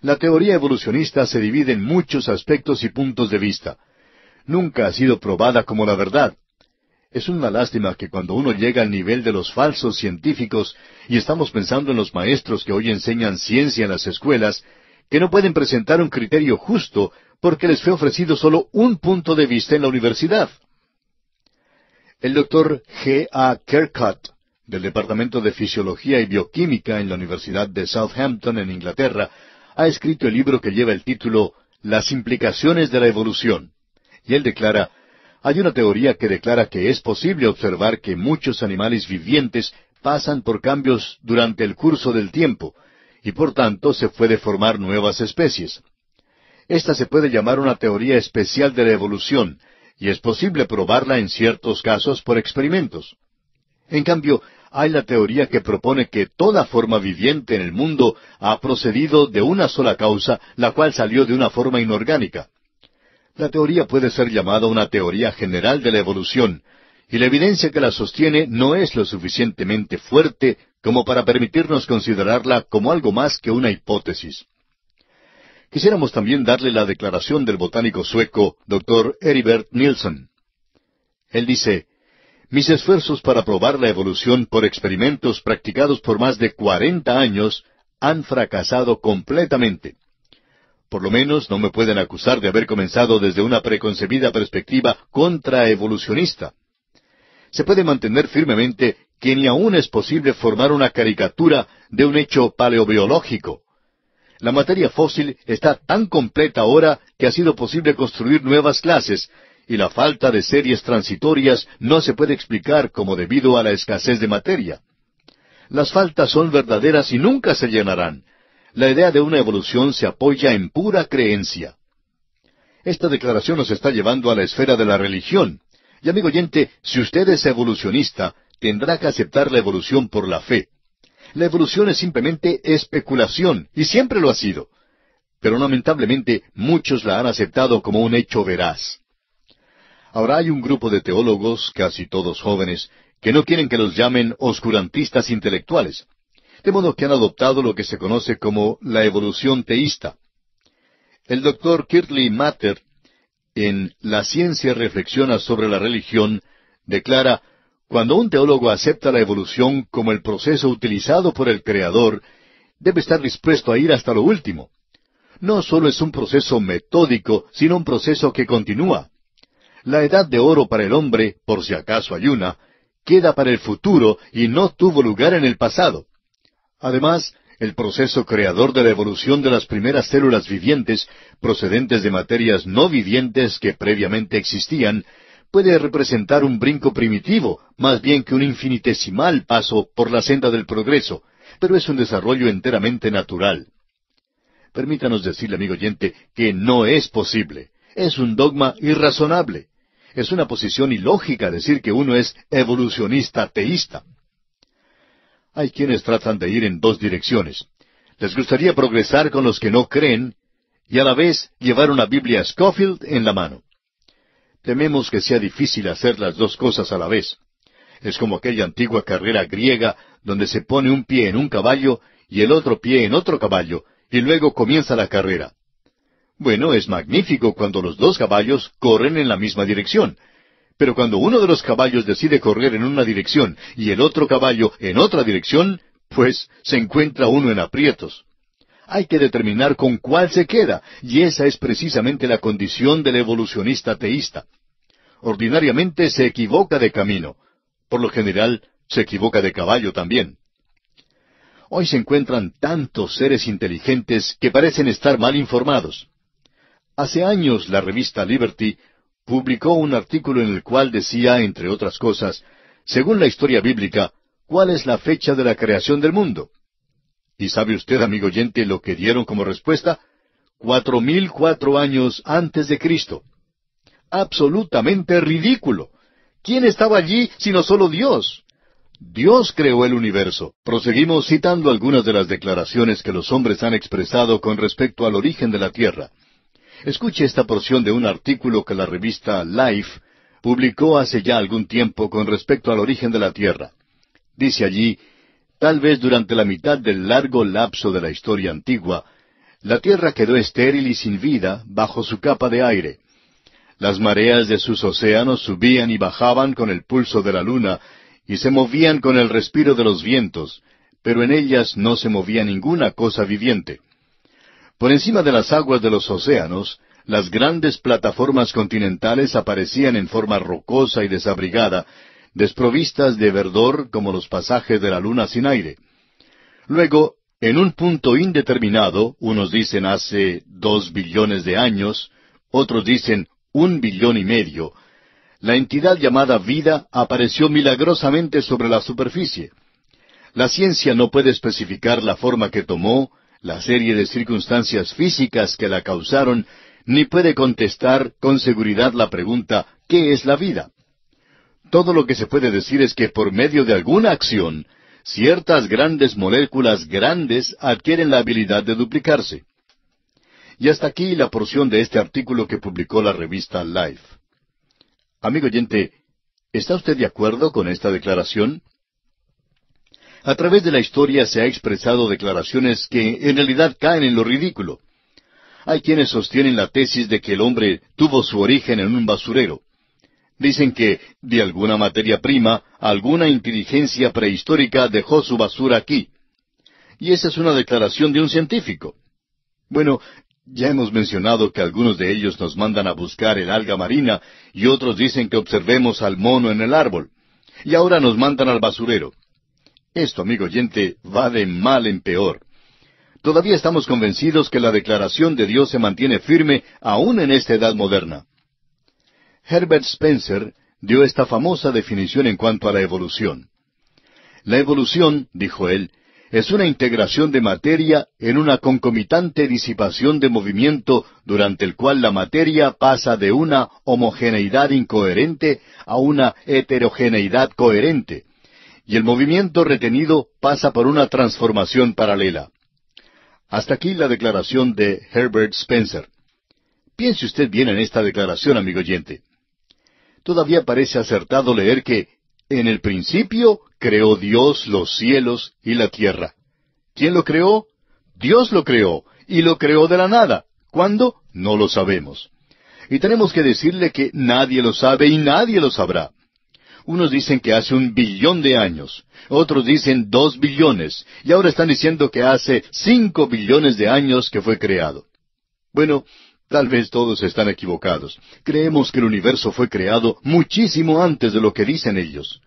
La teoría evolucionista se divide en muchos aspectos y puntos de vista. Nunca ha sido probada como la verdad. Es una lástima que cuando uno llega al nivel de los falsos científicos, y estamos pensando en los maestros que hoy enseñan ciencia en las escuelas, que no pueden presentar un criterio justo porque les fue ofrecido solo un punto de vista en la universidad. El doctor G. A. Kirkcott, del Departamento de Fisiología y Bioquímica en la Universidad de Southampton, en Inglaterra, ha escrito el libro que lleva el título Las implicaciones de la evolución. Y él declara, hay una teoría que declara que es posible observar que muchos animales vivientes pasan por cambios durante el curso del tiempo, y por tanto se puede formar nuevas especies. Esta se puede llamar una teoría especial de la evolución, y es posible probarla en ciertos casos por experimentos. En cambio, hay la teoría que propone que toda forma viviente en el mundo ha procedido de una sola causa, la cual salió de una forma inorgánica. La teoría puede ser llamada una teoría general de la evolución, y la evidencia que la sostiene no es lo suficientemente fuerte como para permitirnos considerarla como algo más que una hipótesis. Quisiéramos también darle la declaración del botánico sueco, doctor Eribert Nielsen. Él dice, mis esfuerzos para probar la evolución por experimentos practicados por más de cuarenta años han fracasado completamente. Por lo menos no me pueden acusar de haber comenzado desde una preconcebida perspectiva contraevolucionista. Se puede mantener firmemente que ni aún es posible formar una caricatura de un hecho paleobiológico. La materia fósil está tan completa ahora que ha sido posible construir nuevas clases, y la falta de series transitorias no se puede explicar como debido a la escasez de materia. Las faltas son verdaderas y nunca se llenarán, la idea de una evolución se apoya en pura creencia. Esta declaración nos está llevando a la esfera de la religión. Y amigo oyente, si usted es evolucionista, tendrá que aceptar la evolución por la fe. La evolución es simplemente especulación, y siempre lo ha sido. Pero lamentablemente muchos la han aceptado como un hecho veraz. Ahora hay un grupo de teólogos, casi todos jóvenes, que no quieren que los llamen oscurantistas intelectuales, de modo que han adoptado lo que se conoce como la evolución teísta. El doctor Kirtley Matter, en La ciencia reflexiona sobre la religión, declara, cuando un teólogo acepta la evolución como el proceso utilizado por el Creador, debe estar dispuesto a ir hasta lo último. No solo es un proceso metódico, sino un proceso que continúa. La edad de oro para el hombre, por si acaso hay una, queda para el futuro y no tuvo lugar en el pasado. Además, el proceso creador de la evolución de las primeras células vivientes, procedentes de materias no vivientes que previamente existían, puede representar un brinco primitivo, más bien que un infinitesimal paso por la senda del progreso, pero es un desarrollo enteramente natural. Permítanos decirle, amigo oyente, que no es posible. Es un dogma irrazonable. Es una posición ilógica decir que uno es evolucionista teísta. Hay quienes tratan de ir en dos direcciones. Les gustaría progresar con los que no creen y a la vez llevar una Biblia Scofield en la mano. Tememos que sea difícil hacer las dos cosas a la vez. Es como aquella antigua carrera griega donde se pone un pie en un caballo y el otro pie en otro caballo y luego comienza la carrera. Bueno, es magnífico cuando los dos caballos corren en la misma dirección, pero cuando uno de los caballos decide correr en una dirección y el otro caballo en otra dirección, pues se encuentra uno en aprietos. Hay que determinar con cuál se queda, y esa es precisamente la condición del evolucionista teísta. Ordinariamente se equivoca de camino. Por lo general, se equivoca de caballo también. Hoy se encuentran tantos seres inteligentes que parecen estar mal informados. Hace años la revista Liberty publicó un artículo en el cual decía, entre otras cosas, según la historia bíblica, ¿cuál es la fecha de la creación del mundo? ¿Y sabe usted, amigo oyente, lo que dieron como respuesta? Cuatro mil cuatro años antes de Cristo. Absolutamente ridículo. ¿Quién estaba allí sino solo Dios? Dios creó el universo. Proseguimos citando algunas de las declaraciones que los hombres han expresado con respecto al origen de la Tierra. Escuche esta porción de un artículo que la revista Life publicó hace ya algún tiempo con respecto al origen de la Tierra. Dice allí, tal vez durante la mitad del largo lapso de la historia antigua, la Tierra quedó estéril y sin vida bajo su capa de aire. Las mareas de sus océanos subían y bajaban con el pulso de la luna y se movían con el respiro de los vientos, pero en ellas no se movía ninguna cosa viviente. Por encima de las aguas de los océanos, las grandes plataformas continentales aparecían en forma rocosa y desabrigada, desprovistas de verdor como los pasajes de la luna sin aire. Luego, en un punto indeterminado, unos dicen hace dos billones de años, otros dicen un billón y medio, la entidad llamada vida apareció milagrosamente sobre la superficie. La ciencia no puede especificar la forma que tomó, la serie de circunstancias físicas que la causaron, ni puede contestar con seguridad la pregunta ¿qué es la vida? Todo lo que se puede decir es que por medio de alguna acción, ciertas grandes moléculas grandes adquieren la habilidad de duplicarse. Y hasta aquí la porción de este artículo que publicó la revista Life. Amigo oyente, ¿está usted de acuerdo con esta declaración? A través de la historia se ha expresado declaraciones que en realidad caen en lo ridículo. Hay quienes sostienen la tesis de que el hombre tuvo su origen en un basurero. Dicen que de alguna materia prima, alguna inteligencia prehistórica dejó su basura aquí. Y esa es una declaración de un científico. Bueno, ya hemos mencionado que algunos de ellos nos mandan a buscar el alga marina y otros dicen que observemos al mono en el árbol. Y ahora nos mandan al basurero. Esto, amigo oyente, va de mal en peor. Todavía estamos convencidos que la declaración de Dios se mantiene firme aún en esta edad moderna. Herbert Spencer dio esta famosa definición en cuanto a la evolución. La evolución, dijo él, es una integración de materia en una concomitante disipación de movimiento durante el cual la materia pasa de una homogeneidad incoherente a una heterogeneidad coherente, y el movimiento retenido pasa por una transformación paralela. Hasta aquí la declaración de Herbert Spencer. Piense usted bien en esta declaración, amigo oyente. Todavía parece acertado leer que en el principio creó Dios los cielos y la tierra. ¿Quién lo creó? Dios lo creó, y lo creó de la nada. ¿Cuándo? No lo sabemos. Y tenemos que decirle que nadie lo sabe y nadie lo sabrá. Unos dicen que hace un billón de años, otros dicen dos billones, y ahora están diciendo que hace cinco billones de años que fue creado. Bueno, tal vez todos están equivocados. Creemos que el universo fue creado muchísimo antes de lo que dicen ellos.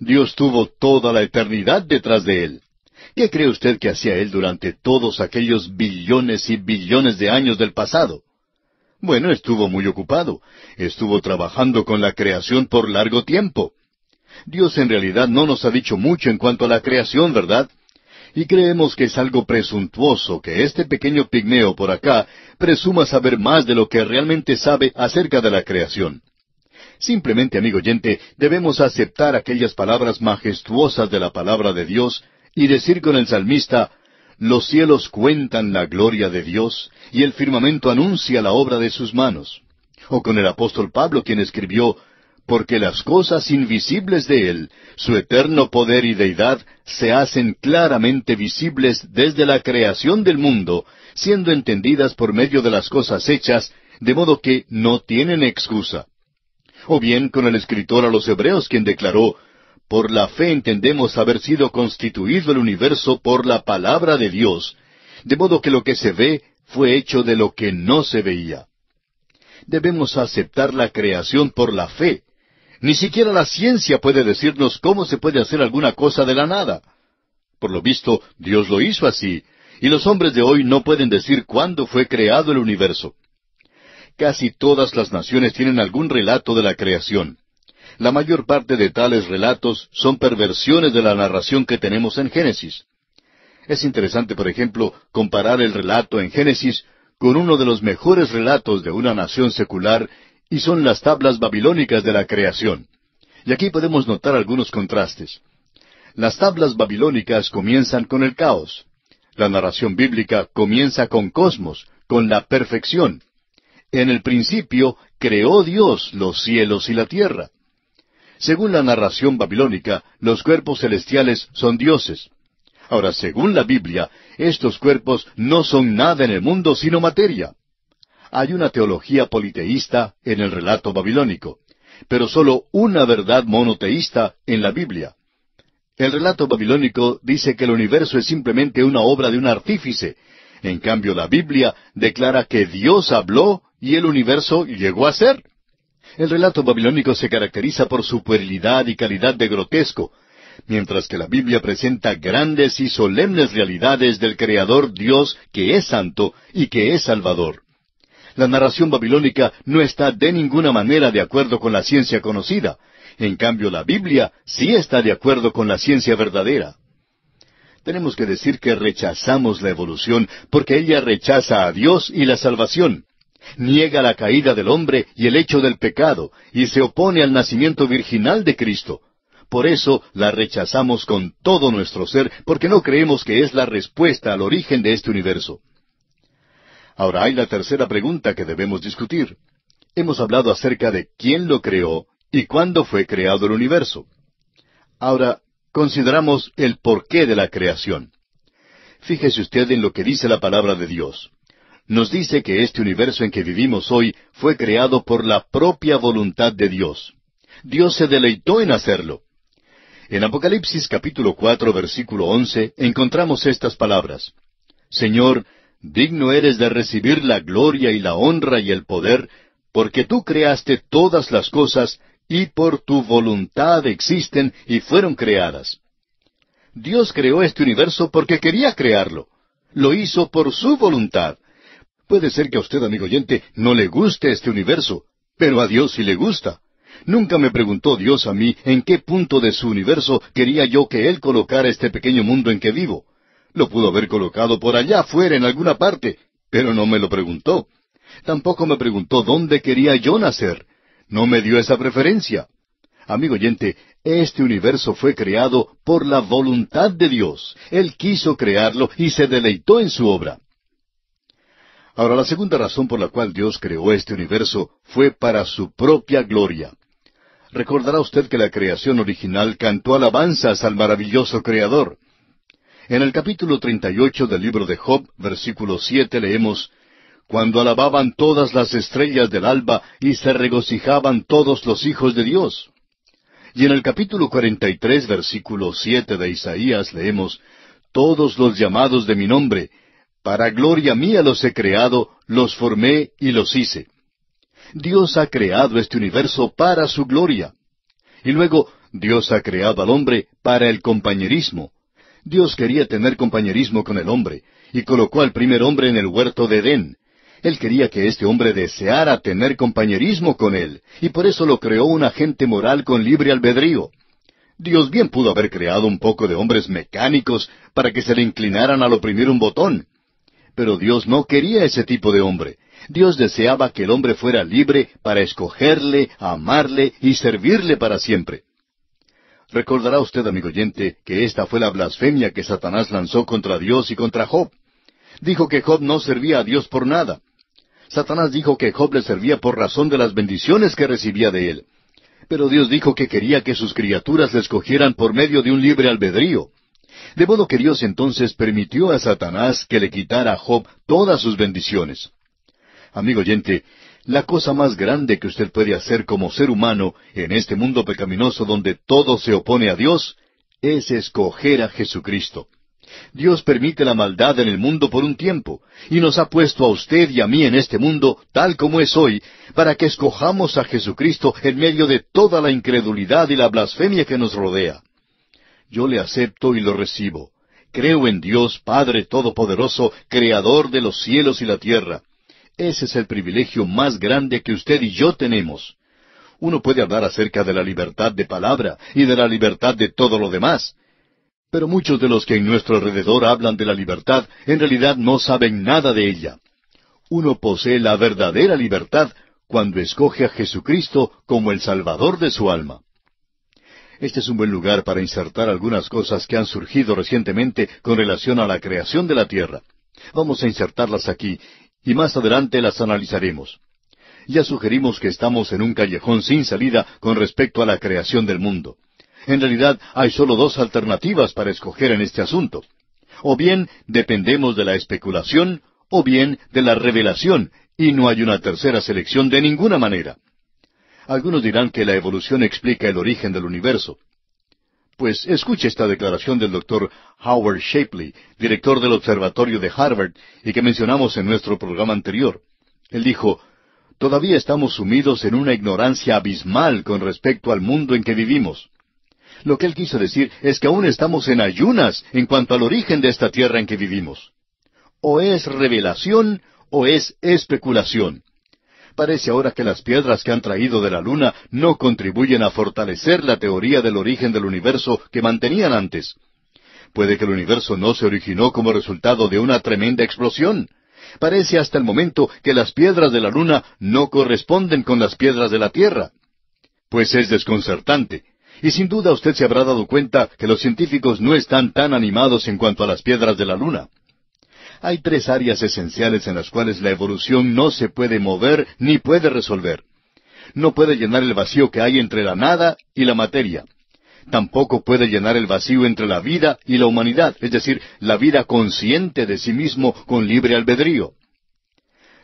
Dios tuvo toda la eternidad detrás de él. ¿Qué cree usted que hacía él durante todos aquellos billones y billones de años del pasado? Bueno, estuvo muy ocupado. Estuvo trabajando con la creación por largo tiempo. Dios en realidad no nos ha dicho mucho en cuanto a la creación, ¿verdad? Y creemos que es algo presuntuoso que este pequeño pigmeo por acá presuma saber más de lo que realmente sabe acerca de la creación. Simplemente, amigo oyente, debemos aceptar aquellas palabras majestuosas de la palabra de Dios y decir con el salmista, los cielos cuentan la gloria de Dios y el firmamento anuncia la obra de sus manos. O con el apóstol Pablo quien escribió, porque las cosas invisibles de Él, su eterno poder y deidad, se hacen claramente visibles desde la creación del mundo, siendo entendidas por medio de las cosas hechas, de modo que no tienen excusa. O bien con el escritor a los Hebreos quien declaró, Por la fe entendemos haber sido constituido el universo por la palabra de Dios, de modo que lo que se ve fue hecho de lo que no se veía. Debemos aceptar la creación por la fe. Ni siquiera la ciencia puede decirnos cómo se puede hacer alguna cosa de la nada. Por lo visto, Dios lo hizo así, y los hombres de hoy no pueden decir cuándo fue creado el universo. Casi todas las naciones tienen algún relato de la creación. La mayor parte de tales relatos son perversiones de la narración que tenemos en Génesis. Es interesante, por ejemplo, comparar el relato en Génesis con uno de los mejores relatos de una nación secular y son las tablas babilónicas de la creación. Y aquí podemos notar algunos contrastes. Las tablas babilónicas comienzan con el caos. La narración bíblica comienza con cosmos, con la perfección. En el principio creó Dios los cielos y la tierra. Según la narración babilónica, los cuerpos celestiales son dioses. Ahora, según la Biblia, estos cuerpos no son nada en el mundo sino materia. Hay una teología politeísta en el relato babilónico, pero solo una verdad monoteísta en la Biblia. El relato babilónico dice que el universo es simplemente una obra de un artífice. En cambio, la Biblia declara que Dios habló y el universo llegó a ser. El relato babilónico se caracteriza por su puerilidad y calidad de grotesco, mientras que la Biblia presenta grandes y solemnes realidades del Creador Dios que es santo y que es salvador. La narración babilónica no está de ninguna manera de acuerdo con la ciencia conocida. En cambio, la Biblia sí está de acuerdo con la ciencia verdadera tenemos que decir que rechazamos la evolución porque ella rechaza a Dios y la salvación. Niega la caída del hombre y el hecho del pecado y se opone al nacimiento virginal de Cristo por eso la rechazamos con todo nuestro ser, porque no creemos que es la respuesta al origen de este universo. Ahora hay la tercera pregunta que debemos discutir. Hemos hablado acerca de quién lo creó y cuándo fue creado el universo. Ahora, consideramos el porqué de la creación. Fíjese usted en lo que dice la palabra de Dios. Nos dice que este universo en que vivimos hoy fue creado por la propia voluntad de Dios. Dios se deleitó en hacerlo. En Apocalipsis capítulo cuatro versículo once encontramos estas palabras. Señor, digno eres de recibir la gloria y la honra y el poder, porque tú creaste todas las cosas y por tu voluntad existen y fueron creadas. Dios creó este universo porque quería crearlo. Lo hizo por su voluntad. Puede ser que a usted, amigo oyente, no le guste este universo, pero a Dios sí le gusta. Nunca me preguntó Dios a mí en qué punto de su universo quería yo que Él colocara este pequeño mundo en que vivo. Lo pudo haber colocado por allá afuera en alguna parte, pero no me lo preguntó. Tampoco me preguntó dónde quería yo nacer. No me dio esa preferencia. Amigo oyente, este universo fue creado por la voluntad de Dios. Él quiso crearlo y se deleitó en su obra. Ahora, la segunda razón por la cual Dios creó este universo fue para su propia gloria. Recordará usted que la creación original cantó alabanzas al maravilloso Creador. En el capítulo 38 del libro de Job, versículo 7, leemos, Cuando alababan todas las estrellas del alba y se regocijaban todos los hijos de Dios. Y en el capítulo 43, versículo 7 de Isaías, leemos, Todos los llamados de mi nombre, para gloria mía los he creado, los formé y los hice. Dios ha creado este universo para su gloria. Y luego, Dios ha creado al hombre para el compañerismo. Dios quería tener compañerismo con el hombre, y colocó al primer hombre en el huerto de Edén. Él quería que este hombre deseara tener compañerismo con él, y por eso lo creó un agente moral con libre albedrío. Dios bien pudo haber creado un poco de hombres mecánicos para que se le inclinaran al oprimir un botón. Pero Dios no quería ese tipo de hombre. Dios deseaba que el hombre fuera libre para escogerle, amarle y servirle para siempre. Recordará usted, amigo oyente, que esta fue la blasfemia que Satanás lanzó contra Dios y contra Job. Dijo que Job no servía a Dios por nada. Satanás dijo que Job le servía por razón de las bendiciones que recibía de él. Pero Dios dijo que quería que sus criaturas le escogieran por medio de un libre albedrío. De modo que Dios entonces permitió a Satanás que le quitara a Job todas sus bendiciones. Amigo oyente, la cosa más grande que usted puede hacer como ser humano en este mundo pecaminoso donde todo se opone a Dios es escoger a Jesucristo. Dios permite la maldad en el mundo por un tiempo, y nos ha puesto a usted y a mí en este mundo, tal como es hoy, para que escojamos a Jesucristo en medio de toda la incredulidad y la blasfemia que nos rodea. Yo le acepto y lo recibo. Creo en Dios, Padre Todopoderoso, Creador de los cielos y la tierra. Ese es el privilegio más grande que usted y yo tenemos. Uno puede hablar acerca de la libertad de palabra y de la libertad de todo lo demás. Pero muchos de los que en nuestro alrededor hablan de la libertad en realidad no saben nada de ella. Uno posee la verdadera libertad cuando escoge a Jesucristo como el Salvador de su alma. Este es un buen lugar para insertar algunas cosas que han surgido recientemente con relación a la creación de la tierra. Vamos a insertarlas aquí y más adelante las analizaremos. Ya sugerimos que estamos en un callejón sin salida con respecto a la creación del mundo. En realidad hay solo dos alternativas para escoger en este asunto. O bien dependemos de la especulación o bien de la revelación, y no hay una tercera selección de ninguna manera. Algunos dirán que la evolución explica el origen del universo. Pues escuche esta declaración del doctor Howard Shapley, director del Observatorio de Harvard, y que mencionamos en nuestro programa anterior. Él dijo, Todavía estamos sumidos en una ignorancia abismal con respecto al mundo en que vivimos. Lo que él quiso decir es que aún estamos en ayunas en cuanto al origen de esta tierra en que vivimos. O es revelación o es especulación. Parece ahora que las piedras que han traído de la Luna no contribuyen a fortalecer la teoría del origen del universo que mantenían antes. Puede que el universo no se originó como resultado de una tremenda explosión. Parece hasta el momento que las piedras de la Luna no corresponden con las piedras de la Tierra. Pues es desconcertante. Y sin duda usted se habrá dado cuenta que los científicos no están tan animados en cuanto a las piedras de la Luna. Hay tres áreas esenciales en las cuales la evolución no se puede mover ni puede resolver. No puede llenar el vacío que hay entre la nada y la materia. Tampoco puede llenar el vacío entre la vida y la humanidad, es decir, la vida consciente de sí mismo con libre albedrío.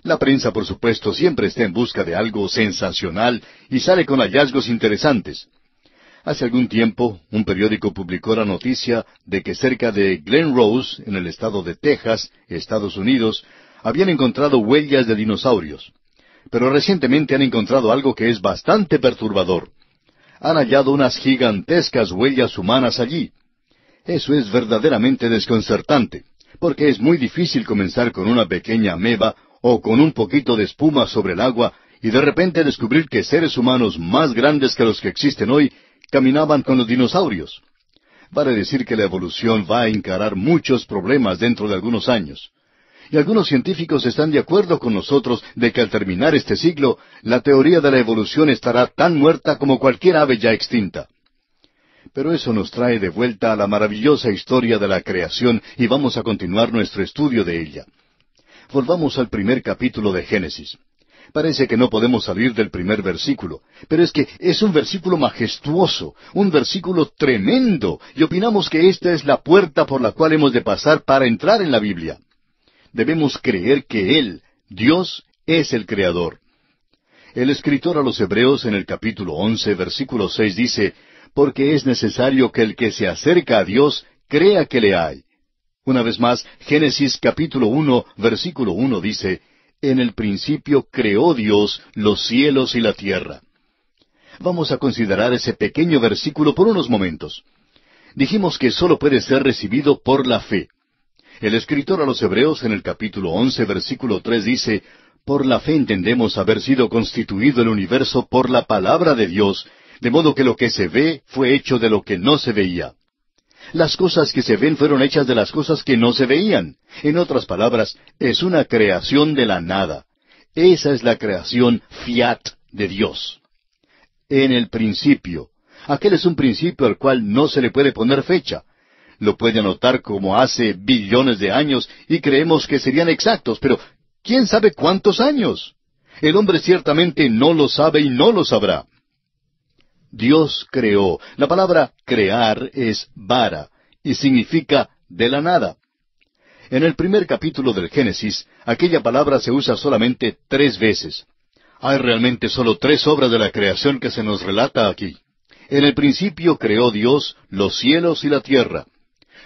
La prensa, por supuesto, siempre está en busca de algo sensacional y sale con hallazgos interesantes. Hace algún tiempo, un periódico publicó la noticia de que cerca de Glen Rose, en el estado de Texas, Estados Unidos, habían encontrado huellas de dinosaurios. Pero recientemente han encontrado algo que es bastante perturbador. Han hallado unas gigantescas huellas humanas allí. Eso es verdaderamente desconcertante, porque es muy difícil comenzar con una pequeña ameba o con un poquito de espuma sobre el agua y de repente descubrir que seres humanos más grandes que los que existen hoy caminaban con los dinosaurios. Vale decir que la evolución va a encarar muchos problemas dentro de algunos años. Y algunos científicos están de acuerdo con nosotros de que al terminar este siglo, la teoría de la evolución estará tan muerta como cualquier ave ya extinta. Pero eso nos trae de vuelta a la maravillosa historia de la creación y vamos a continuar nuestro estudio de ella. Volvamos al primer capítulo de Génesis. Parece que no podemos salir del primer versículo, pero es que es un versículo majestuoso, un versículo tremendo, y opinamos que esta es la puerta por la cual hemos de pasar para entrar en la Biblia. Debemos creer que Él, Dios, es el Creador. El escritor a los Hebreos en el capítulo once, versículo seis dice, Porque es necesario que el que se acerca a Dios crea que le hay. Una vez más, Génesis capítulo uno, versículo uno dice, en el principio creó Dios los cielos y la tierra. Vamos a considerar ese pequeño versículo por unos momentos. Dijimos que sólo puede ser recibido por la fe. El escritor a los Hebreos en el capítulo once, versículo tres dice, Por la fe entendemos haber sido constituido el universo por la palabra de Dios, de modo que lo que se ve fue hecho de lo que no se veía. Las cosas que se ven fueron hechas de las cosas que no se veían. En otras palabras, es una creación de la nada. Esa es la creación fiat de Dios. En el principio. Aquel es un principio al cual no se le puede poner fecha. Lo puede anotar como hace billones de años y creemos que serían exactos, pero ¿quién sabe cuántos años? El hombre ciertamente no lo sabe y no lo sabrá. Dios creó. La palabra crear es vara y significa de la nada. En el primer capítulo del Génesis, aquella palabra se usa solamente tres veces. Hay realmente solo tres obras de la creación que se nos relata aquí. En el principio creó Dios los cielos y la tierra.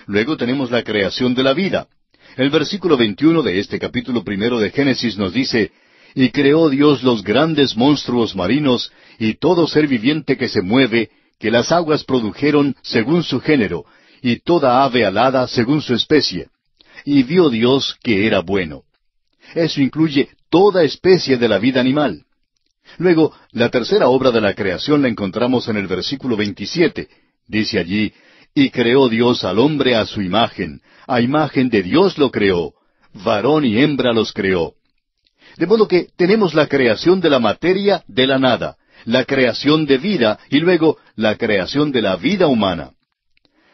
Luego tenemos la creación de la vida. El versículo 21 de este capítulo primero de Génesis nos dice, y creó Dios los grandes monstruos marinos y todo ser viviente que se mueve, que las aguas produjeron según su género, y toda ave alada según su especie. Y vio Dios que era bueno. Eso incluye toda especie de la vida animal. Luego, la tercera obra de la creación la encontramos en el versículo 27. Dice allí, Y creó Dios al hombre a su imagen, a imagen de Dios lo creó, varón y hembra los creó. De modo que tenemos la creación de la materia de la nada, la creación de vida y luego la creación de la vida humana.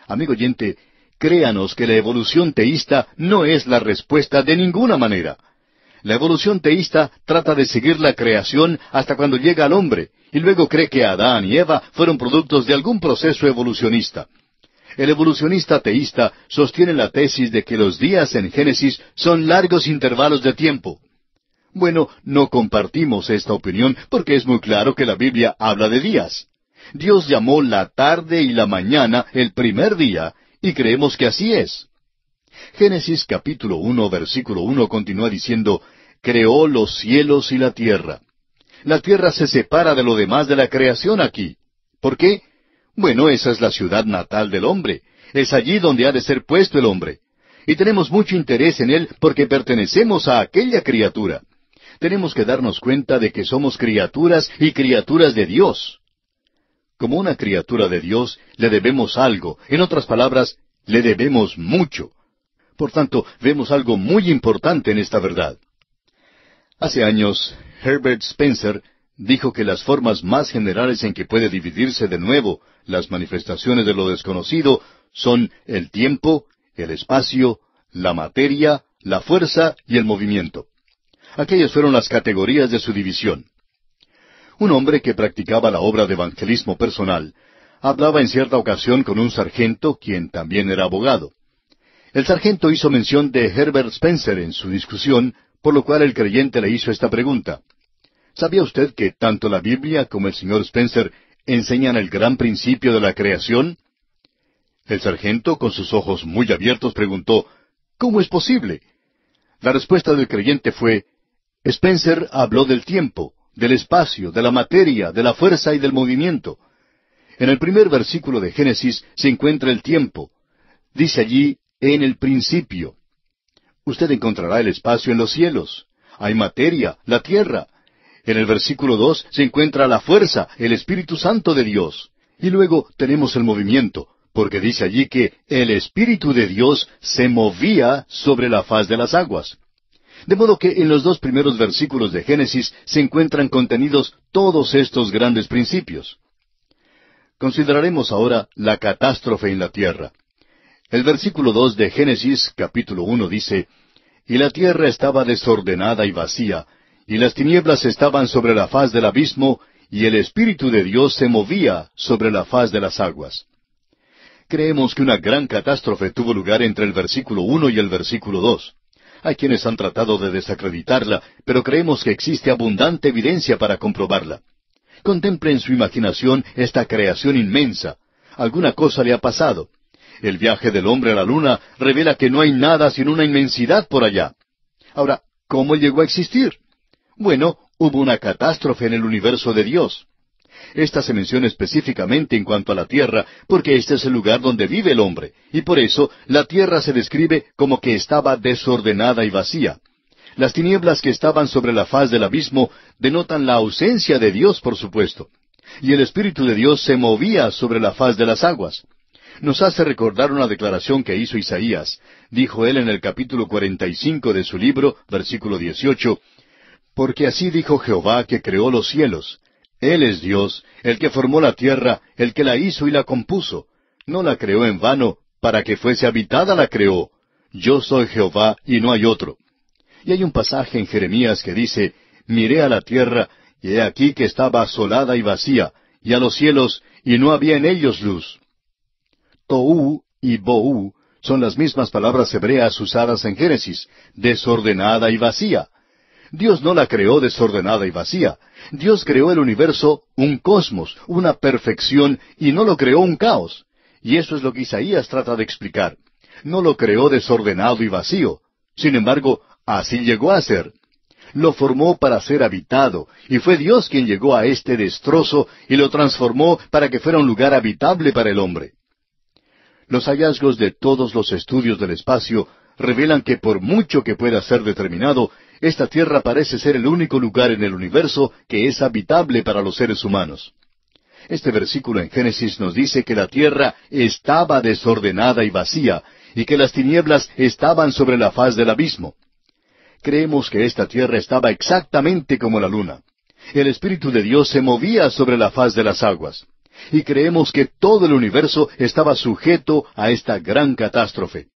Amigo oyente, créanos que la evolución teísta no es la respuesta de ninguna manera. La evolución teísta trata de seguir la creación hasta cuando llega al hombre, y luego cree que Adán y Eva fueron productos de algún proceso evolucionista. El evolucionista teísta sostiene la tesis de que los días en Génesis son largos intervalos de tiempo. Bueno, no compartimos esta opinión porque es muy claro que la Biblia habla de días. Dios llamó la tarde y la mañana el primer día, y creemos que así es. Génesis capítulo 1, versículo 1 continúa diciendo, Creó los cielos y la tierra. La tierra se separa de lo demás de la creación aquí. ¿Por qué? Bueno, esa es la ciudad natal del hombre. Es allí donde ha de ser puesto el hombre. Y tenemos mucho interés en él porque pertenecemos a aquella criatura tenemos que darnos cuenta de que somos criaturas y criaturas de Dios. Como una criatura de Dios, le debemos algo. En otras palabras, le debemos mucho. Por tanto, vemos algo muy importante en esta verdad. Hace años, Herbert Spencer dijo que las formas más generales en que puede dividirse de nuevo las manifestaciones de lo desconocido son el tiempo, el espacio, la materia, la fuerza y el movimiento. Aquellas fueron las categorías de su división. Un hombre que practicaba la obra de evangelismo personal hablaba en cierta ocasión con un sargento, quien también era abogado. El sargento hizo mención de Herbert Spencer en su discusión, por lo cual el creyente le hizo esta pregunta. ¿Sabía usted que tanto la Biblia como el señor Spencer enseñan el gran principio de la creación? El sargento, con sus ojos muy abiertos, preguntó, ¿Cómo es posible? La respuesta del creyente fue, Spencer habló del tiempo, del espacio, de la materia, de la fuerza y del movimiento. En el primer versículo de Génesis se encuentra el tiempo. Dice allí, en el principio. Usted encontrará el espacio en los cielos. Hay materia, la tierra. En el versículo dos se encuentra la fuerza, el Espíritu Santo de Dios. Y luego tenemos el movimiento, porque dice allí que el Espíritu de Dios se movía sobre la faz de las aguas. De modo que en los dos primeros versículos de Génesis se encuentran contenidos todos estos grandes principios. Consideraremos ahora la catástrofe en la tierra. El versículo dos de Génesis capítulo uno dice Y la tierra estaba desordenada y vacía, y las tinieblas estaban sobre la faz del abismo, y el Espíritu de Dios se movía sobre la faz de las aguas. Creemos que una gran catástrofe tuvo lugar entre el versículo 1 y el versículo 2. Hay quienes han tratado de desacreditarla, pero creemos que existe abundante evidencia para comprobarla. Contemple en su imaginación esta creación inmensa. Alguna cosa le ha pasado. El viaje del hombre a la luna revela que no hay nada sino una inmensidad por allá. Ahora, ¿cómo llegó a existir? Bueno, hubo una catástrofe en el universo de Dios. Esta se menciona específicamente en cuanto a la tierra, porque este es el lugar donde vive el hombre, y por eso la tierra se describe como que estaba desordenada y vacía. Las tinieblas que estaban sobre la faz del abismo denotan la ausencia de Dios, por supuesto. Y el Espíritu de Dios se movía sobre la faz de las aguas. Nos hace recordar una declaración que hizo Isaías. Dijo él en el capítulo 45 de su libro, versículo 18, Porque así dijo Jehová que creó los cielos, él es Dios, el que formó la tierra, el que la hizo y la compuso. No la creó en vano, para que fuese habitada la creó. Yo soy Jehová y no hay otro. Y hay un pasaje en Jeremías que dice, miré a la tierra, y he aquí que estaba asolada y vacía, y a los cielos, y no había en ellos luz. Toú y boú son las mismas palabras hebreas usadas en Génesis, desordenada y vacía. Dios no la creó desordenada y vacía. Dios creó el universo un cosmos, una perfección, y no lo creó un caos. Y eso es lo que Isaías trata de explicar. No lo creó desordenado y vacío. Sin embargo, así llegó a ser. Lo formó para ser habitado, y fue Dios quien llegó a este destrozo y lo transformó para que fuera un lugar habitable para el hombre. Los hallazgos de todos los estudios del espacio revelan que por mucho que pueda ser determinado, esta tierra parece ser el único lugar en el universo que es habitable para los seres humanos. Este versículo en Génesis nos dice que la tierra estaba desordenada y vacía, y que las tinieblas estaban sobre la faz del abismo. Creemos que esta tierra estaba exactamente como la luna. El Espíritu de Dios se movía sobre la faz de las aguas. Y creemos que todo el universo estaba sujeto a esta gran catástrofe.